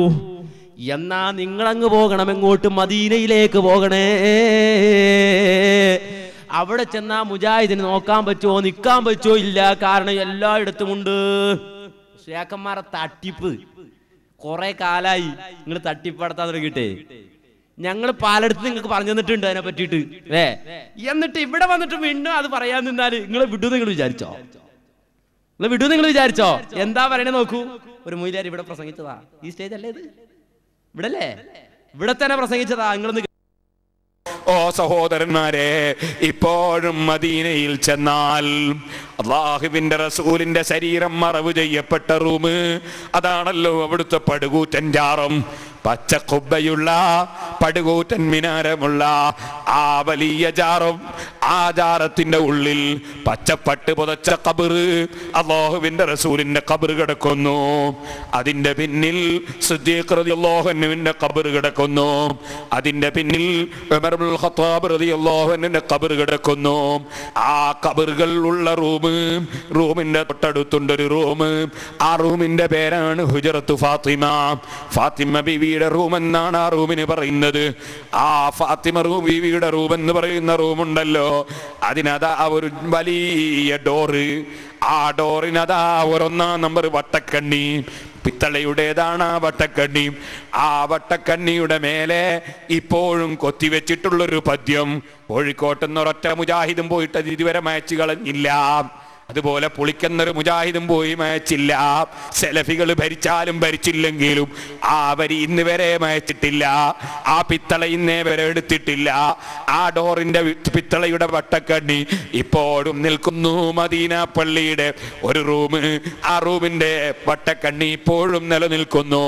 എന്നാ നിങ്ങളങ്ങ് പോകണം എങ്ങോട്ട് മദീനയിലേക്ക് പോകണേ അവിടെ ചെന്നാ മുജാഹിദിന് നോക്കാൻ പറ്റുമോ നിൽക്കാൻ പറ്റുമോ ഇല്ല കാരണം ഉണ്ട് ശേഖന്മാരെ തട്ടിപ്പ് കുറെ കാലായി നിങ്ങൾ നടത്താൻ തുടങ്ങിയിട്ടേ ഞങ്ങൾ പാലടുത്ത് നിങ്ങൾക്ക് പറഞ്ഞു തന്നിട്ടുണ്ട് അതിനെ പറ്റിയിട്ട് അല്ലേ എന്നിട്ട് ഇവിടെ വന്നിട്ട് വീണ്ടും അത് പറയാൻ നിന്നാൽ നിങ്ങളെ വിടൂ നിങ്ങൾ വിചാരിച്ചോ നിങ്ങൾ വിടൂ നിങ്ങൾ വിചാരിച്ചോ എന്താ പറയണേ നോക്കൂ ഒരു മൊയ്ലാരി ഇവിടെ പ്രസംഗിച്ചതാ ഈ സ്റ്റേജ് അല്ലേ ഇത് ഇവിടെ അല്ലേ ഇവിടെ തന്നെ പ്രസംഗിച്ചതാ നിങ്ങളൊന്ന് ഓ സഹോദരന്മാരെ ഇപ്പോഴും മദീനയിൽ ചെന്നാൽ അള്ളാഹുവിന്റെ റസൂലിന്റെ ശരീരം മറവ് ചെയ്യപ്പെട്ട റൂം അതാണല്ലോ അവിടുത്തെ പടുകൂറ്റൻ ചാറും പച്ചക്കുബയുള്ള പടുകൂറ്റൻ മിനാരമുള്ള ആ വലിയ ജാറും ആ ജാറത്തിന്റെ ഉള്ളിൽ പച്ചപ്പട്ട് പുതച്ച കബറ് അള്ളാഹുവിന്റെ റസൂലിന്റെ കബറ് കിടക്കുന്നു അതിന്റെ പിന്നിൽ സുദ്ദീഖ്റിയാഹുവിന്റെ കബറ് കിടക്കുന്നു അതിന്റെ പിന്നിൽ ഖത്താബ്റിയാഹുവിന്റെ കബറ് കിടക്കുന്നു ആ കബറുകൾ ഉള്ള റൂം റൂമിന്റെ തൊട്ടടുത്തുണ്ടൊരു ഒരു റൂം ആ റൂമിന്റെ പേരാണ് ഹുജറത്ത് ഫാത്തിമ ഫാത്തിമ ബിവി ബീവിയുടെ റൂം എന്നാണ് ആ റൂമിന് പറയുന്നത് ആ ഫാത്തിമ റൂം ബീവിയുടെ റൂം എന്ന് പറയുന്ന റൂമുണ്ടല്ലോ അതിനതാ ഒരു വലിയ ഡോറ് ആ ഡോറിനതാ ഒരൊന്നാം നമ്പർ വട്ടക്കണ്ണി പിത്തളയുടേതാണ് ആ വട്ടക്കണ്ണി ആ വട്ടക്കണ്ണിയുടെ മേലെ ഇപ്പോഴും കൊത്തിവെച്ചിട്ടുള്ളൊരു പദ്യം കോഴിക്കോട്ടെന്നൊരൊറ്റ മുജാഹിദും പോയിട്ട് ഇതുവരെ മാച്ച് കളഞ്ഞില്ല അതുപോലെ പുളിക്കുന്നൊരു മുജാഹിദും പോയി മയച്ചില്ല സെലഫികൾ ഭരിച്ചാലും ഭരിച്ചില്ലെങ്കിലും ആ വരി ഇന്ന് വരെ മയച്ചിട്ടില്ല ആ പിത്തള ഇന്നേ വരെ എടുത്തിട്ടില്ല ആ ഡോറിന്റെ പിത്തളയുടെ വട്ടക്കണ്ണി ഇപ്പോഴും നിൽക്കുന്നു മദീന പള്ളിയുടെ ഒരു റൂം ആ റൂമിന്റെ വട്ടക്കണ്ണി ഇപ്പോഴും നിലനിൽക്കുന്നു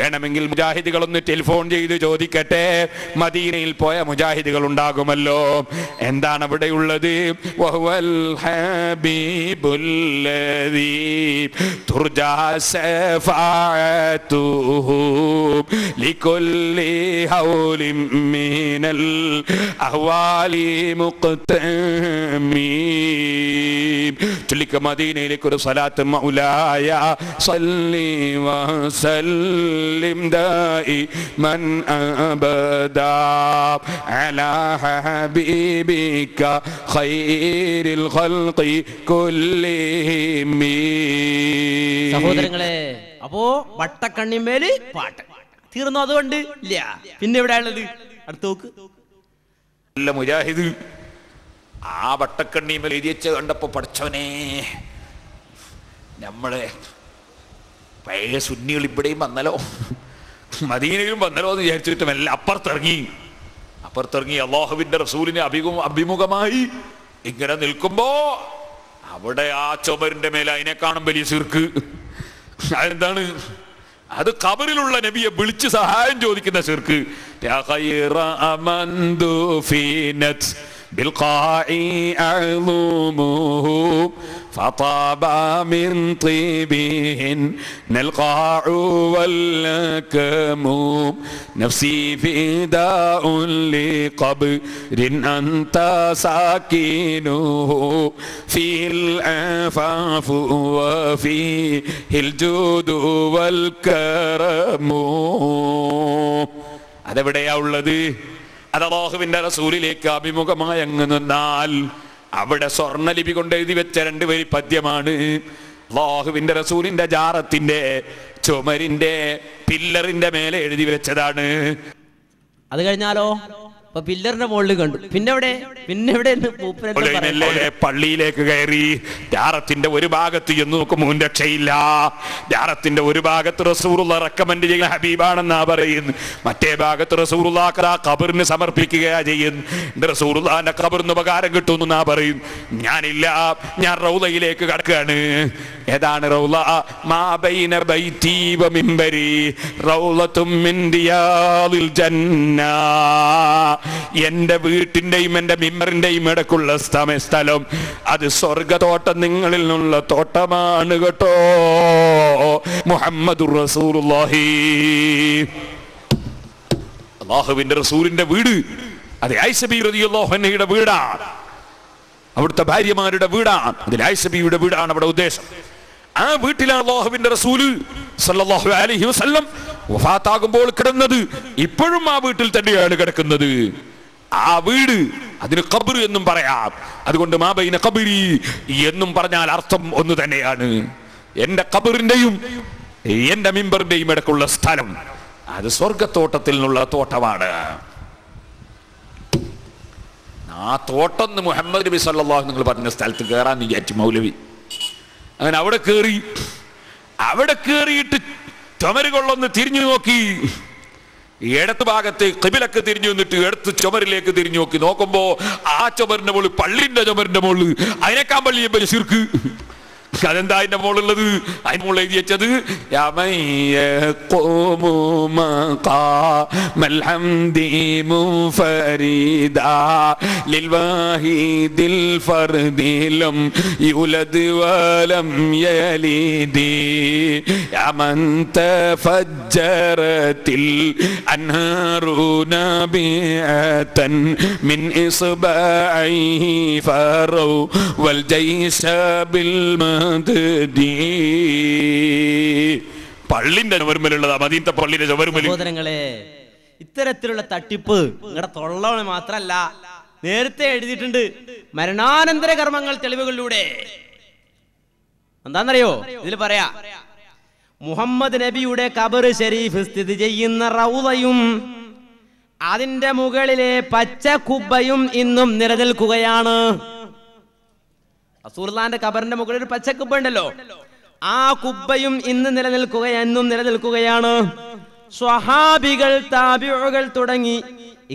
വേണമെങ്കിൽ മുജാഹിദുകളൊന്ന് ടെലിഫോൺ ചെയ്ത് ചോദിക്കട്ടെ മദീനയിൽ പോയ മുജാഹിദുകൾ ഉണ്ടാകുമല്ലോ എന്താണ് അവിടെയുള്ളത് ഹാബി الحبيب الذي ترجى شفاعته لكل هول من الأهوال مقتمين تلك مدينة لكل صلاة مولاي صلي وسلم دائما أبدا على حبيبك خير الخلق كل സഹോദരങ്ങളെ അപ്പോ വട്ടക്കണ്ണിമേല് പാട്ട് തീർന്നു അതുകൊണ്ട് ഇല്ല പിന്നെ ഉള്ളത് അടുത്ത് നോക്ക് അല്ല മുജാഹിദ് ആ വട്ടക്കണ്ണിമേൽ എഴുതിയച്ച കണ്ടപ്പോ പഠിച്ചവനെ നമ്മളെ പഴയ സുന്നികൾ ഇവിടെയും വന്നല്ലോ മദീനയും വന്നല്ലോ എന്ന് വിചാരിച്ചിട്ടും എല്ലാം അപ്പുറത്തിറങ്ങി അപ്പുറത്തിറങ്ങി അള്ളാഹുവിന്റെ റസൂലിനെ അഭിമുഖമായി ഇങ്ങനെ നിൽക്കുമ്പോ അവിടെ ആ ചുമരിന്റെ മേലെ അതിനെ കാണും വലിയ ചീർക്ക് അതെന്താണ് അത് കബറിലുള്ള നബിയെ വിളിച്ച് സഹായം ചോദിക്കുന്ന ചെർക്ക് بالقاع أعظمه فطاب من طيبهن نلقاع واللكم نفسي فداء لقبر أنت ساكنه فيه العفاف وفيه الجود والكرم هذا يا أولادي അത് അള്ളാഹുവിന്റെ റസൂലിലേക്ക് അഭിമുഖമായി അങ്ങ് നിന്നാൽ അവിടെ സ്വർണ്ണലിപി കൊണ്ട് എഴുതി വെച്ച രണ്ട് വരി പദ്യമാണ് അള്ളാഹുവിന്റെ റസൂലിന്റെ ജാറത്തിന്റെ ചുമരിന്റെ പില്ലറിന്റെ മേലെ എഴുതി വെച്ചതാണ് അത് കഴിഞ്ഞാലോ അപ്പൊ പില്ലറിന്റെ മുകളിൽ കണ്ടു പിന്നെ അവിടെ പിന്നെ എവിടെ പള്ളിയിലേക്ക് കയറി ദ്യാറത്തിന്റെ ഒരു ഭാഗത്ത് ചെന്ന് നോക്കുമ്പോൾ രക്ഷയില്ല ദ്യാറത്തിന്റെ ഒരു ഭാഗത്ത് റസൂറുള്ള റെക്കമെന്റ് ചെയ്യുന്ന ഹബീബാണെന്നാ പറയുന്നു മറ്റേ ഭാഗത്ത് റസൂറുള്ള കബറിന് സമർപ്പിക്കുകയാ ചെയ്യുന്നു റസൂറുള്ളാന്റെ കബറിന് ഉപകാരം കിട്ടുന്നു എന്നാ പറയും ഞാനില്ല ഞാൻ റൗലയിലേക്ക് കടക്കുകയാണ് ഏതാണ് റൗല മാബൈന റൗലത്തും മിൻ ദിയാലിൽ എൻ്റെ വീട്ടിൻ്റെയും എൻ്റെ മിമ്മറിൻ്റെയും ഇടക്കുള്ള സ്ഥമ സ്ഥലം അത് സ്വർഗത്തോട്ടം നിങ്ങളിൽ നിന്നുള്ള തോട്ടമാണ് കേട്ടോ മുഹമ്മദ് റസൂലുള്ളാഹി അള്ളാഹുവിൻ്റെ വീട് അത് ഐസബി വീടാണ് അവിടുത്തെ ഭാര്യമാരുടെ വീടാണ് അതിൽ ഐസബിയുടെ വീടാണ് അവിടെ ഉദ്ദേശം ആ വീട്ടിലാണ് അള്ളാഹുവിന്റെ റസൂല് സല്ലല്ലാഹു അലൈഹി വസല്ലം വഫാത്താകുമ്പോൾ കിടന്നത് ഇപ്പോഴും ആ വീട്ടിൽ തന്നെയാണ് കിടക്കുന്നത് ആ വീട് അതിന് കബർ എന്നും പറയാം അതുകൊണ്ട് മാബൈന കബരി എന്നും പറഞ്ഞാൽ അർത്ഥം ഒന്ന് തന്നെയാണ് എന്റെ കബറിന്റെയും എന്റെ മിമ്പറിന്റെയും ഇടക്കുള്ള സ്ഥലം അത് സ്വർഗത്തോട്ടത്തിൽ നിന്നുള്ള തോട്ടമാണ് ആ തോട്ടം മുഹമ്മദ് നബി സല്ലാഹു നിങ്ങൾ പറഞ്ഞ സ്ഥലത്ത് കയറാൻ വിചാരിച്ചു മൗലവി അങ്ങനെ അവിടെ കയറി അവിടെ കയറിയിട്ട് ചുമരുകളൊന്ന് തിരിഞ്ഞു നോക്കി ഇടത്ത് ഭാഗത്ത് കബിലൊക്കെ തിരിഞ്ഞു നിന്നിട്ട് എടുത്ത് ചുമരിലേക്ക് തിരിഞ്ഞു നോക്കി നോക്കുമ്പോ ആ ചുമരിന്റെ മുകളിൽ പള്ളിന്റെ ചുമരിന്റെ മുകളിൽ അതിനേക്കാൻ പള്ളിയെ പരിശീർക്ക് അതെന്താ അതിന്റെ മോളുള്ളത് അതിന് മോൾ എഴുതി വെച്ചത് യുലദ് വലം മിൻ വൽ ജൈസ പള്ളിന്റെ ചുവരുമലുള്ളതാ മദീനത്തെ പള്ളിന്റെ ചുവരുമല് സഹോദരങ്ങളെ ഇത്തരത്തിലുള്ള തട്ടിപ്പ് നിങ്ങളുടെ തൊള്ളവണ് മാത്രല്ല നേരത്തെ എഴുതിയിട്ടുണ്ട് മരണാനന്തര കർമ്മങ്ങൾ തെളിവുകളിലൂടെ എന്താണെന്നറിയോ ഇതിൽ പറയാ മുഹമ്മദ് നബിയുടെ കബർ ഷെരീഫ് സ്ഥിതി ചെയ്യുന്ന റൗലയും അതിന്റെ മുകളിലെ പച്ച കുബയും ഇന്നും നിലനിൽക്കുകയാണ് റസൂർലാന്റെ കബറിന്റെ മുകളിൽ ഒരു പച്ചക്കുപ്പ ഉണ്ടല്ലോ ആ കുപ്പയും ഇന്ന് നിലനിൽക്കുക എന്നും നിലനിൽക്കുകയാണ് സ്വഹാബികൾ താബിഴകൾ തുടങ്ങി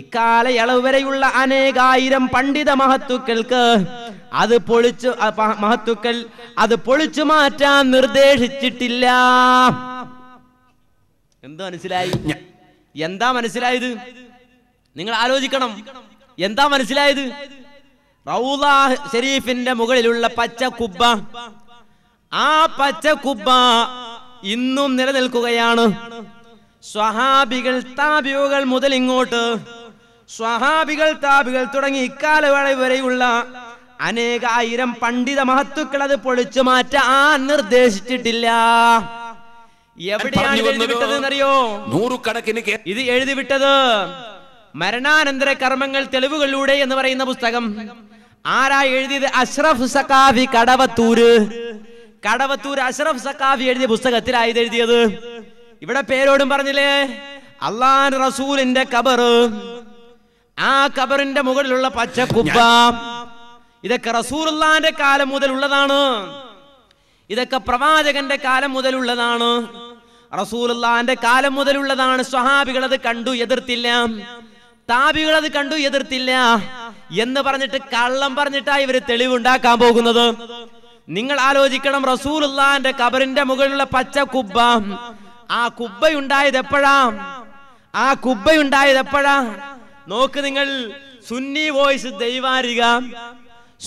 ഇക്കാലയളവ് വരെയുള്ള അനേകായിരം പണ്ഡിത മഹത്തുക്കൾക്ക് അത് പൊളിച്ചു മഹത്തുക്കൾ അത് പൊളിച്ചു മാറ്റാൻ നിർദ്ദേശിച്ചിട്ടില്ല എന്ത് മനസ്സിലായി എന്താ മനസ്സിലായത് നിങ്ങൾ ആലോചിക്കണം എന്താ മനസ്സിലായത് ഷെരീഫിന്റെ മുകളിലുള്ള പച്ച കുബ്ബ ആ പച്ച കുബ്ബ ഇന്നും നിലനിൽക്കുകയാണ് സ്വഹാബികൾ താബികൾ മുതൽ ഇങ്ങോട്ട് സ്വഹാബികൾ താബികൾ തുടങ്ങി ഇക്കാലവള വരെയുള്ള അനേകായിരം പണ്ഡിത മഹത്തുക്കൾ അത് പൊളിച്ചു മാറ്റാൻ നിർദ്ദേശിച്ചിട്ടില്ല എവിടെയാണ് വിട്ടതെന്നറിയോ നൂറുകണക്കിന് ഇത് എഴുതി വിട്ടത് മരണാനന്തര കർമ്മങ്ങൾ തെളിവുകളിലൂടെ എന്ന് പറയുന്ന പുസ്തകം ആരാ എഴുതിയത് അഷ്റഫ് സക്കാഫി കടവത്തൂര് കടവത്തൂർ അഷ്റഫ് സക്കാഫി എഴുതിയ പുസ്തകത്തിലായി എഴുതിയത് ഇവിടെ പേരോടും പറഞ്ഞില്ലേ അള്ളാൻ റസൂലിന്റെ കബറ് ആ കബറിന്റെ മുകളിലുള്ള പച്ച പച്ചക്കുപ്പ ഇതൊക്കെ റസൂറുല്ലാന്റെ കാലം മുതൽ ഉള്ളതാണ് ഇതൊക്കെ പ്രവാചകന്റെ കാലം മുതൽ ഉള്ളതാണ് റസൂലുള്ളാന്റെ കാലം മുതലുള്ളതാണ് സ്വഹാബികൾ അത് കണ്ടു എതിർത്തില്ല താബികൾ അത് കണ്ടു എതിർത്തില്ല എന്ന് പറഞ്ഞിട്ട് കള്ളം പറഞ്ഞിട്ടാ ഇവര് തെളിവുണ്ടാക്കാൻ പോകുന്നത് നിങ്ങൾ ആലോചിക്കണം റസൂലുള്ളാന്റെ കബറിന്റെ മുകളിലുള്ള പച്ച കുബ്ബ ആ കുബ്ബയുണ്ടായത് എപ്പോഴാ ആ കുബ്ബയുണ്ടായത് എപ്പോഴാ നോക്ക് നിങ്ങൾ സുന്നി വോയിസ് ദൈവാരിക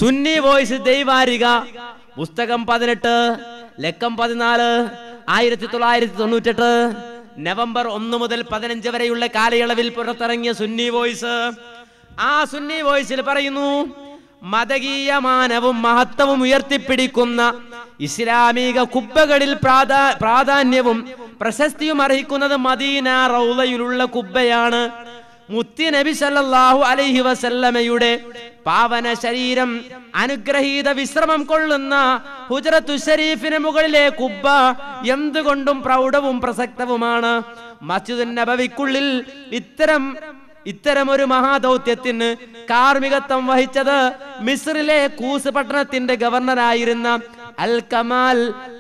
സുന്നി വോയിസ് ദൈവാരിക പുസ്തകം പതിനെട്ട് ലക്കം പതിനാല് ആയിരത്തി തൊള്ളായിരത്തി തൊണ്ണൂറ്റെട്ട് നവംബർ ഒന്ന് മുതൽ പതിനഞ്ച് വരെയുള്ള കാലയളവിൽ പുറത്തിറങ്ങിയ സുന്നി വോയിസ് ആ സുന്നി വോയിസിൽ പറയുന്നു മതകീയമാനവും മഹത്വവും ഉയർത്തിപ്പിടിക്കുന്ന ഇസ്ലാമിക കുബ്ബകളിൽ പ്രാധാ പ്രാധാന്യവും പ്രശസ്തിയും അർഹിക്കുന്നത് മദീന റൗലയിലുള്ള കുബ്ബയാണ് മുത്തി നബി സല്ലല്ലാഹു അലൈഹി വസല്ലമയുടെ പാവന ശരീരം അനുഗ്രഹീത വിശ്രമം കൊള്ളുന്ന ഹുജറത്തു ഷരീഫിന് മുകളിലെ കുബ്ബ എന്തുകൊണ്ടും പ്രൗഢവും പ്രസക്തവുമാണ് മസ്ജിദ് നബവിക്കുള്ളിൽ ഇത്തരം ഇത്തരമൊരു മഹാദൗത്യത്തിന് കാർമികത്വം വഹിച്ചത് മിസ്രിലെ കൂസ് പട്ടണത്തിന്റെ ഗവർണറായിരുന്ന Al Kamal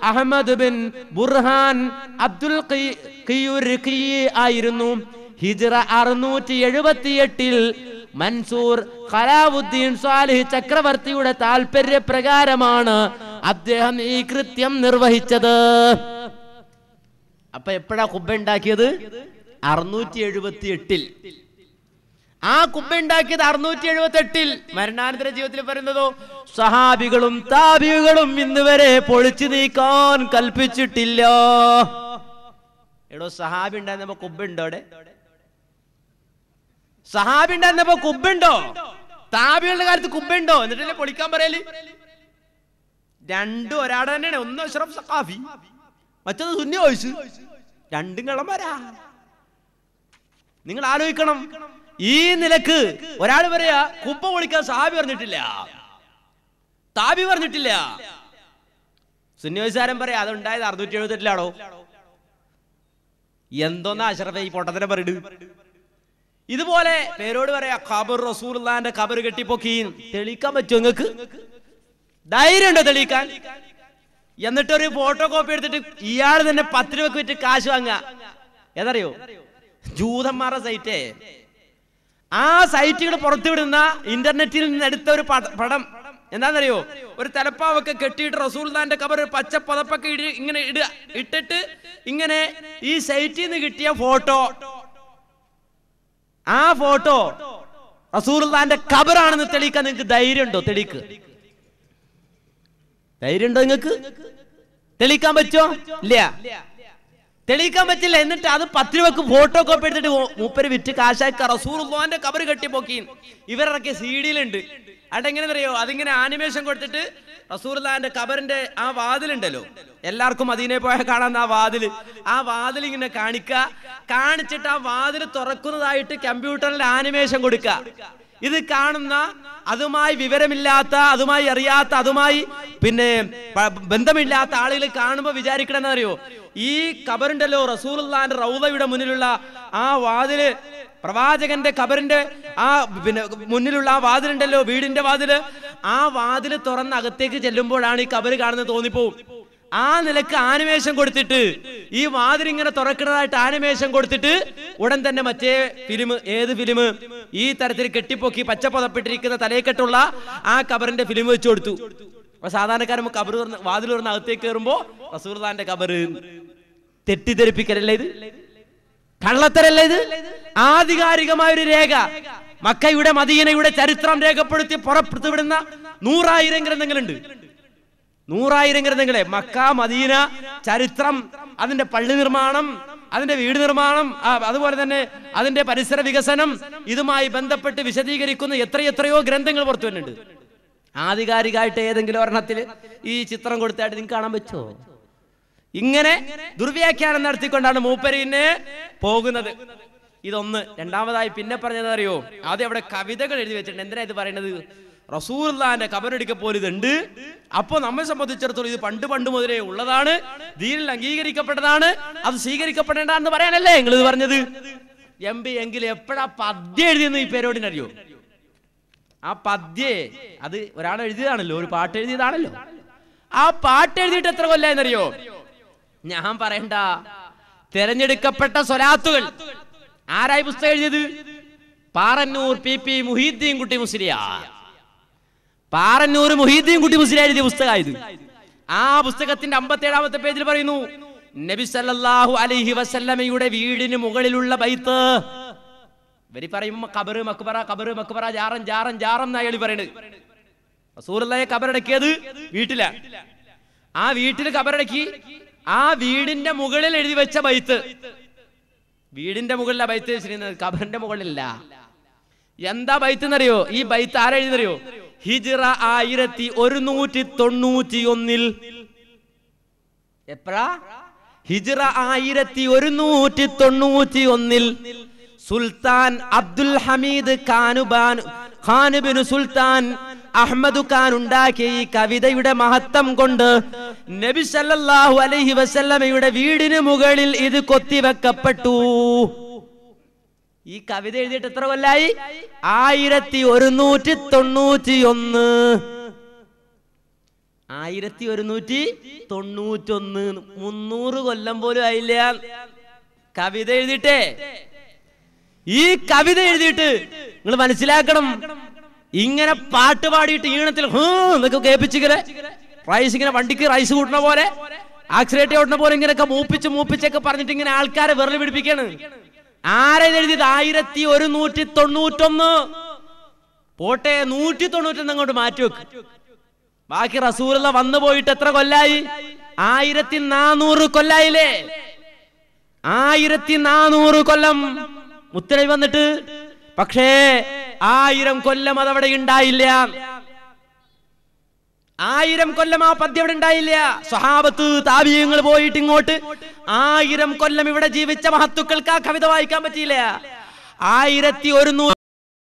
Ahmad bin Burhan Abdul ആയിരുന്നു ഹിജ്റ അറുന്നൂറ്റി എഴുപത്തി എട്ടിൽ മൻസൂർ ഖലാവുദ്ദീൻ സ്വാലിഹ് ചക്രവർത്തിയുടെ പ്രകാരമാണ് അദ്ദേഹം ഈ കൃത്യം നിർവഹിച്ചത് അപ്പൊ എപ്പോഴാ കുബ്ബ ഉണ്ടാക്കിയത് അറുന്നൂറ്റി എഴുപത്തി എട്ടിൽ ആ കുപ്പ ഉണ്ടാക്കിയത് അറുന്നൂറ്റി എഴുപത്തി എട്ടിൽ മരണാനന്തര ജീവിതത്തിൽ പറയുന്നതോ സഹാബികളും താബികളും ഇന്ന് വരെ പൊളിച്ചു നീക്കാൻ കൽപ്പിച്ചിട്ടില്ല എടോ സഹാബി ഉണ്ടായിരുന്നപ്പോ കുബ്ബുണ്ടോ അവിടെ സഹാബി ഉണ്ടായിരുന്നപ്പോ കുബ്ബുണ്ടോ താബികളുടെ കാര്യത്തിൽ കുബ്ബുണ്ടോ എന്നിട്ടല്ലേ പൊളിക്കാൻ പറയല് രണ്ടും ഒരാടെ തന്നെയാണ് ഒന്ന് അഷ്റഫ് സഖാഫി മറ്റത് സുന്നി വോയിസ് രണ്ടും വരാ നിങ്ങൾ ആലോചിക്കണം ഈ നിലക്ക് ഒരാൾ പറയാ കുപ്പ പൊളിക്കാൻ സാബി പറഞ്ഞിട്ടില്ല താബി പറഞ്ഞിട്ടില്ല സുന്യോസാരം പറയാ അതുണ്ടായത് അറുന്നൂറ്റി എഴുപത്തെട്ടിലാണോ എന്തോന്ന് അഷറഫ് ഈ പൊട്ടത്തിനെ പറയട് ഇതുപോലെ പേരോട് പറയാ ഖബർ റസൂർന്റെ ഖബർ കെട്ടിപ്പൊക്കി തെളിയിക്കാൻ പറ്റുമോ നിങ്ങൾക്ക് ധൈര്യമുണ്ടോ തെളിയിക്കാൻ എന്നിട്ട് ഒരു ഫോട്ടോ കോപ്പി എടുത്തിട്ട് ഇയാൾ തന്നെ പത്ത് രൂപക്ക് വിറ്റ് കാശ് വാങ്ങുക ഏതറിയോ ജൂതന്മാരുടെ സൈറ്റേ ആ സൈറ്റുകൾ പുറത്തുവിടുന്ന ഇന്റർനെറ്റിൽ നിന്ന് എടുത്ത ഒരു പടം എന്താണെന്നറിയോ ഒരു തലപ്പാവൊക്കെ കെട്ടിയിട്ട് റസൂൽദാന്റെ കബർ പച്ച പതപ്പൊക്കെ ഇടി ഇങ്ങനെ ഇടുക ഇട്ടിട്ട് ഇങ്ങനെ ഈ സൈറ്റിൽ നിന്ന് കിട്ടിയ ഫോട്ടോ ആ ഫോട്ടോ റസൂൽദാന്റെ കബറാണെന്ന് തെളിയിക്കാൻ നിങ്ങൾക്ക് ധൈര്യമുണ്ടോ തെളിക്ക് ധൈര്യമുണ്ടോ നിങ്ങൾക്ക് തെളിയിക്കാൻ പറ്റുമോ ഇല്ല തെളിയിക്കാൻ പറ്റില്ല എന്നിട്ട് അത് പത്ത് രൂപക്ക് ഫോട്ടോ കോപ്പി എടുത്തിട്ട് മൂപ്പര് വിറ്റ് കാശാക്കി കബറ് കെട്ടി പോക്കി ഇവരൊക്കെ സി ഡിയിലുണ്ട് അവിടെ എങ്ങനെ അറിയോ അതിങ്ങനെ ആനിമേഷൻ കൊടുത്തിട്ട് റസൂർദാന്റെ കബറിന്റെ ആ വാതിലുണ്ടല്ലോ എല്ലാവർക്കും അതിനെ പോയ കാണാൻ ആ വാതില് ആ വാതിൽ ഇങ്ങനെ കാണിക്കുക കാണിച്ചിട്ട് ആ വാതിൽ തുറക്കുന്നതായിട്ട് കമ്പ്യൂട്ടറിൽ ആനിമേഷൻ കൊടുക്കുക ഇത് കാണുന്ന അതുമായി വിവരമില്ലാത്ത അതുമായി അറിയാത്ത അതുമായി പിന്നെ ബന്ധമില്ലാത്ത ആളുകൾ കാണുമ്പോൾ അറിയോ ഈ കബറിന്റെല്ലോ റസൂലുള്ളാന്റെ റൗദയുടെ മുന്നിലുള്ള ആ വാതില് പ്രവാചകന്റെ കബറിന്റെ ആ പിന്നെ മുന്നിലുള്ള ആ വാതിലുണ്ടല്ലോ വീടിന്റെ വാതില് ആ വാതില് തുറന്ന് അകത്തേക്ക് ചെല്ലുമ്പോഴാണ് ഈ കബറ് കാണുന്നത് തോന്നിപ്പോവും ആ നിലക്ക് ആനിമേഷൻ കൊടുത്തിട്ട് ഈ ഇങ്ങനെ തുറക്കുന്നതായിട്ട് ആനിമേഷൻ കൊടുത്തിട്ട് ഉടൻ തന്നെ മറ്റേ ഫിലിം ഏത് ഫിലിം ഈ തരത്തിൽ കെട്ടിപ്പൊക്കി പൊതപ്പെട്ടിരിക്കുന്ന തലയെക്കെട്ടുള്ള ആ കബറിന്റെ ഫിലിം വെച്ച് കൊടുത്തു അപ്പൊ സാധാരണക്കാരൻ കബർ തുറന്ന് വാതിൽ തുറന്ന് അകത്തേക്ക് കയറുമ്പോ റസൂർദാന്റെ കബറ് തെറ്റിദ്ധരിപ്പിക്കലല്ലേ ഇത് കള്ളത്തരല്ലേ ഇത് ആധികാരികമായ ഒരു രേഖ മക്കയുടെ മദീനയുടെ ചരിത്രം രേഖപ്പെടുത്തി പുറപ്പെടുത്തിവിടുന്ന നൂറായിരം ഗ്രന്ഥങ്ങളുണ്ട് നൂറായിരം ഗ്രന്ഥങ്ങളെ മക്ക മദീന ചരിത്രം അതിന്റെ പള്ളി നിർമ്മാണം അതിന്റെ വീട് നിർമ്മാണം അതുപോലെ തന്നെ അതിന്റെ പരിസര വികസനം ഇതുമായി ബന്ധപ്പെട്ട് വിശദീകരിക്കുന്ന എത്രയെത്രയോ ഗ്രന്ഥങ്ങൾ പുറത്തു വരുന്നുണ്ട് ആധികാരികമായിട്ട് ഏതെങ്കിലും ഒരെണ്ണത്തിൽ ഈ ചിത്രം കൊടുത്തായിട്ട് നിങ്ങൾക്ക് കാണാൻ പറ്റുമോ ഇങ്ങനെ ദുർവ്യാഖ്യാനം നടത്തിക്കൊണ്ടാണ് മൂപ്പരിനെ പോകുന്നത് ഇതൊന്ന് രണ്ടാമതായി പിന്നെ പറഞ്ഞത് അറിയോ ആദ്യം അവിടെ കവിതകൾ എഴുതി വെച്ചിട്ടുണ്ട് എന്തിനാ ഇത് പറയുന്നത് റസൂർലാന്റെ കബറടിക്കൽ പോലും ഇതുണ്ട് അപ്പോൾ നമ്മെ സംബന്ധിച്ചിടത്തോളം ഇത് പണ്ട് പണ്ട് മുതലേ ഉള്ളതാണ് ദീനിൽ അംഗീകരിക്കപ്പെട്ടതാണ് അത് സ്വീകരിക്കപ്പെടേണ്ട എന്ന് പറയാനല്ലേ നിങ്ങൾ ഇത് പറഞ്ഞത് എം പി എങ്കിൽ എപ്പോഴാ പദ്യ എഴുതിയെന്ന് ഈ പേരോടിനെ അറിയോ ആ പദ്യേ അത് ഒരാൾ എഴുതിയതാണല്ലോ ഒരു പാട്ട് എഴുതിയതാണല്ലോ ആ പാട്ട് എഴുതിയിട്ട് എത്ര കൊല്ലായെന്നറിയോ ഞാൻ പറയണ്ട തെരഞ്ഞെടുക്കപ്പെട്ട സ്വലാത്തുകൾ ആരായി പുസ്തകം എഴുതിയത് പാറന്നൂർ പി പി മുഹീദ്ദീൻ കുട്ടി മുസ്ലിയാർ പാറന്നൂർ മുഹീദ്ദീൻ കുട്ടി മുസ്ലിം എഴുതിയ പുസ്തകമാണ് ആ പുസ്തകത്തിന്റെ അമ്പത്തേഴാമത്തെ പേജിൽ പറയുന്നു നബി സല്ലല്ലാഹു അലൈഹി വസല്ലമയുടെ വീടിന് മുകളിലുള്ള ബൈത്ത് ഇവര് പറയുമ്പോ കബറ് മക്ബറ കബറ് മക്ബറ ജാറൻ ജാറൻ ജാറൻ എന്നാ എളി പറയണത് റസൂലയെ കബറടക്കിയത് വീട്ടില ആ വീട്ടിൽ കബറടക്കി ആ വീടിന്റെ മുകളിൽ എഴുതി വെച്ച ബൈത്ത് വീടിന്റെ മുകളിൽ ബൈത്ത് കബറിന്റെ മുകളിലല്ല എന്താ ബൈത്ത് എന്നറിയോ ഈ ബൈത്ത് അറിയോ ഹിജിറ ആയിരത്തി ഒരുന്നൂറ്റി തൊണ്ണൂറ്റി ഒന്നിൽ എപ്പോഴാ ഹിജിറ ആയിരത്തി ഒരുന്നൂറ്റി തൊണ്ണൂറ്റി ഒന്നിൽ സുൽത്താൻ അബ്ദുൽ ഹമീദ് ഖാനുബാൻ ഖാനുബിനു സുൽത്താൻ അഹമ്മദ് ഖാൻ ഉണ്ടാക്കിയ ഈ കവിതയുടെ മഹത്വം കൊണ്ട് നബി സല്ലല്ലാഹു അലൈഹി വസല്ലമയുടെ വീടിന് മുകളിൽ ഇത് കൊത്തിവെക്കപ്പെട്ടു ഈ കവിത എഴുതിയിട്ട് എത്ര കൊല്ലായി ആയിരത്തി ഒരുന്നൂറ്റി തൊണ്ണൂറ്റി ഒന്ന് ആയിരത്തി ഒരുന്നൂറ്റി തൊണ്ണൂറ്റി ഒന്ന് മുന്നൂറ് കൊല്ലം പോലും ആയില്ല കവിത എഴുതിട്ടേ ഈ കവിത എഴുതിയിട്ട് നിങ്ങൾ മനസ്സിലാക്കണം ഇങ്ങനെ പാട്ട് പാടിയിട്ട് ഈണത്തിൽ എന്നൊക്കെ കേൾപ്പിച്ചിങ്ങനെ റൈസ് ഇങ്ങനെ വണ്ടിക്ക് റൈസ് കൂട്ടണ പോലെ ആക്സിലേറ്റ് ഓടണ പോലെ ഇങ്ങനെയൊക്കെ മൂപ്പിച്ച് മൂപ്പിച്ചൊക്കെ പറഞ്ഞിട്ട് ഇങ്ങനെ ആൾക്കാരെ വെറുതെ പിടിപ്പിക്കാണ് ആരെഴുതിയത് ആയിരത്തി ഒരുന്നൂറ്റി തൊണ്ണൂറ്റൊന്ന് പോട്ടെ നൂറ്റി തൊണ്ണൂറ്റൊന്ന് അങ്ങോട്ട് മാറ്റി മാറ്റിവെക്ക് ബാക്കി റസൂലുള്ള വന്നു പോയിട്ട് എത്ര കൊല്ലായി ആയിരത്തി നാനൂറ് കൊല്ലായില്ലേ ആയിരത്തി നാനൂറ് കൊല്ലം മുത്തനബി വന്നിട്ട് പക്ഷേ ആയിരം കൊല്ലം അതവിടെ ഉണ്ടായില്ല ആയിരം കൊല്ലം ആ പദ്യം ഇവിടെ ഉണ്ടായില്ല സ്വഹാബത്ത് താപീയങ്ങൾ പോയിട്ട് ഇങ്ങോട്ട് ആയിരം കൊല്ലം ഇവിടെ ജീവിച്ച മഹത്തുക്കൾക്ക് ആ കവിത വായിക്കാൻ പറ്റിയില്ല ആയിരത്തി ഒരുന്നൂറ്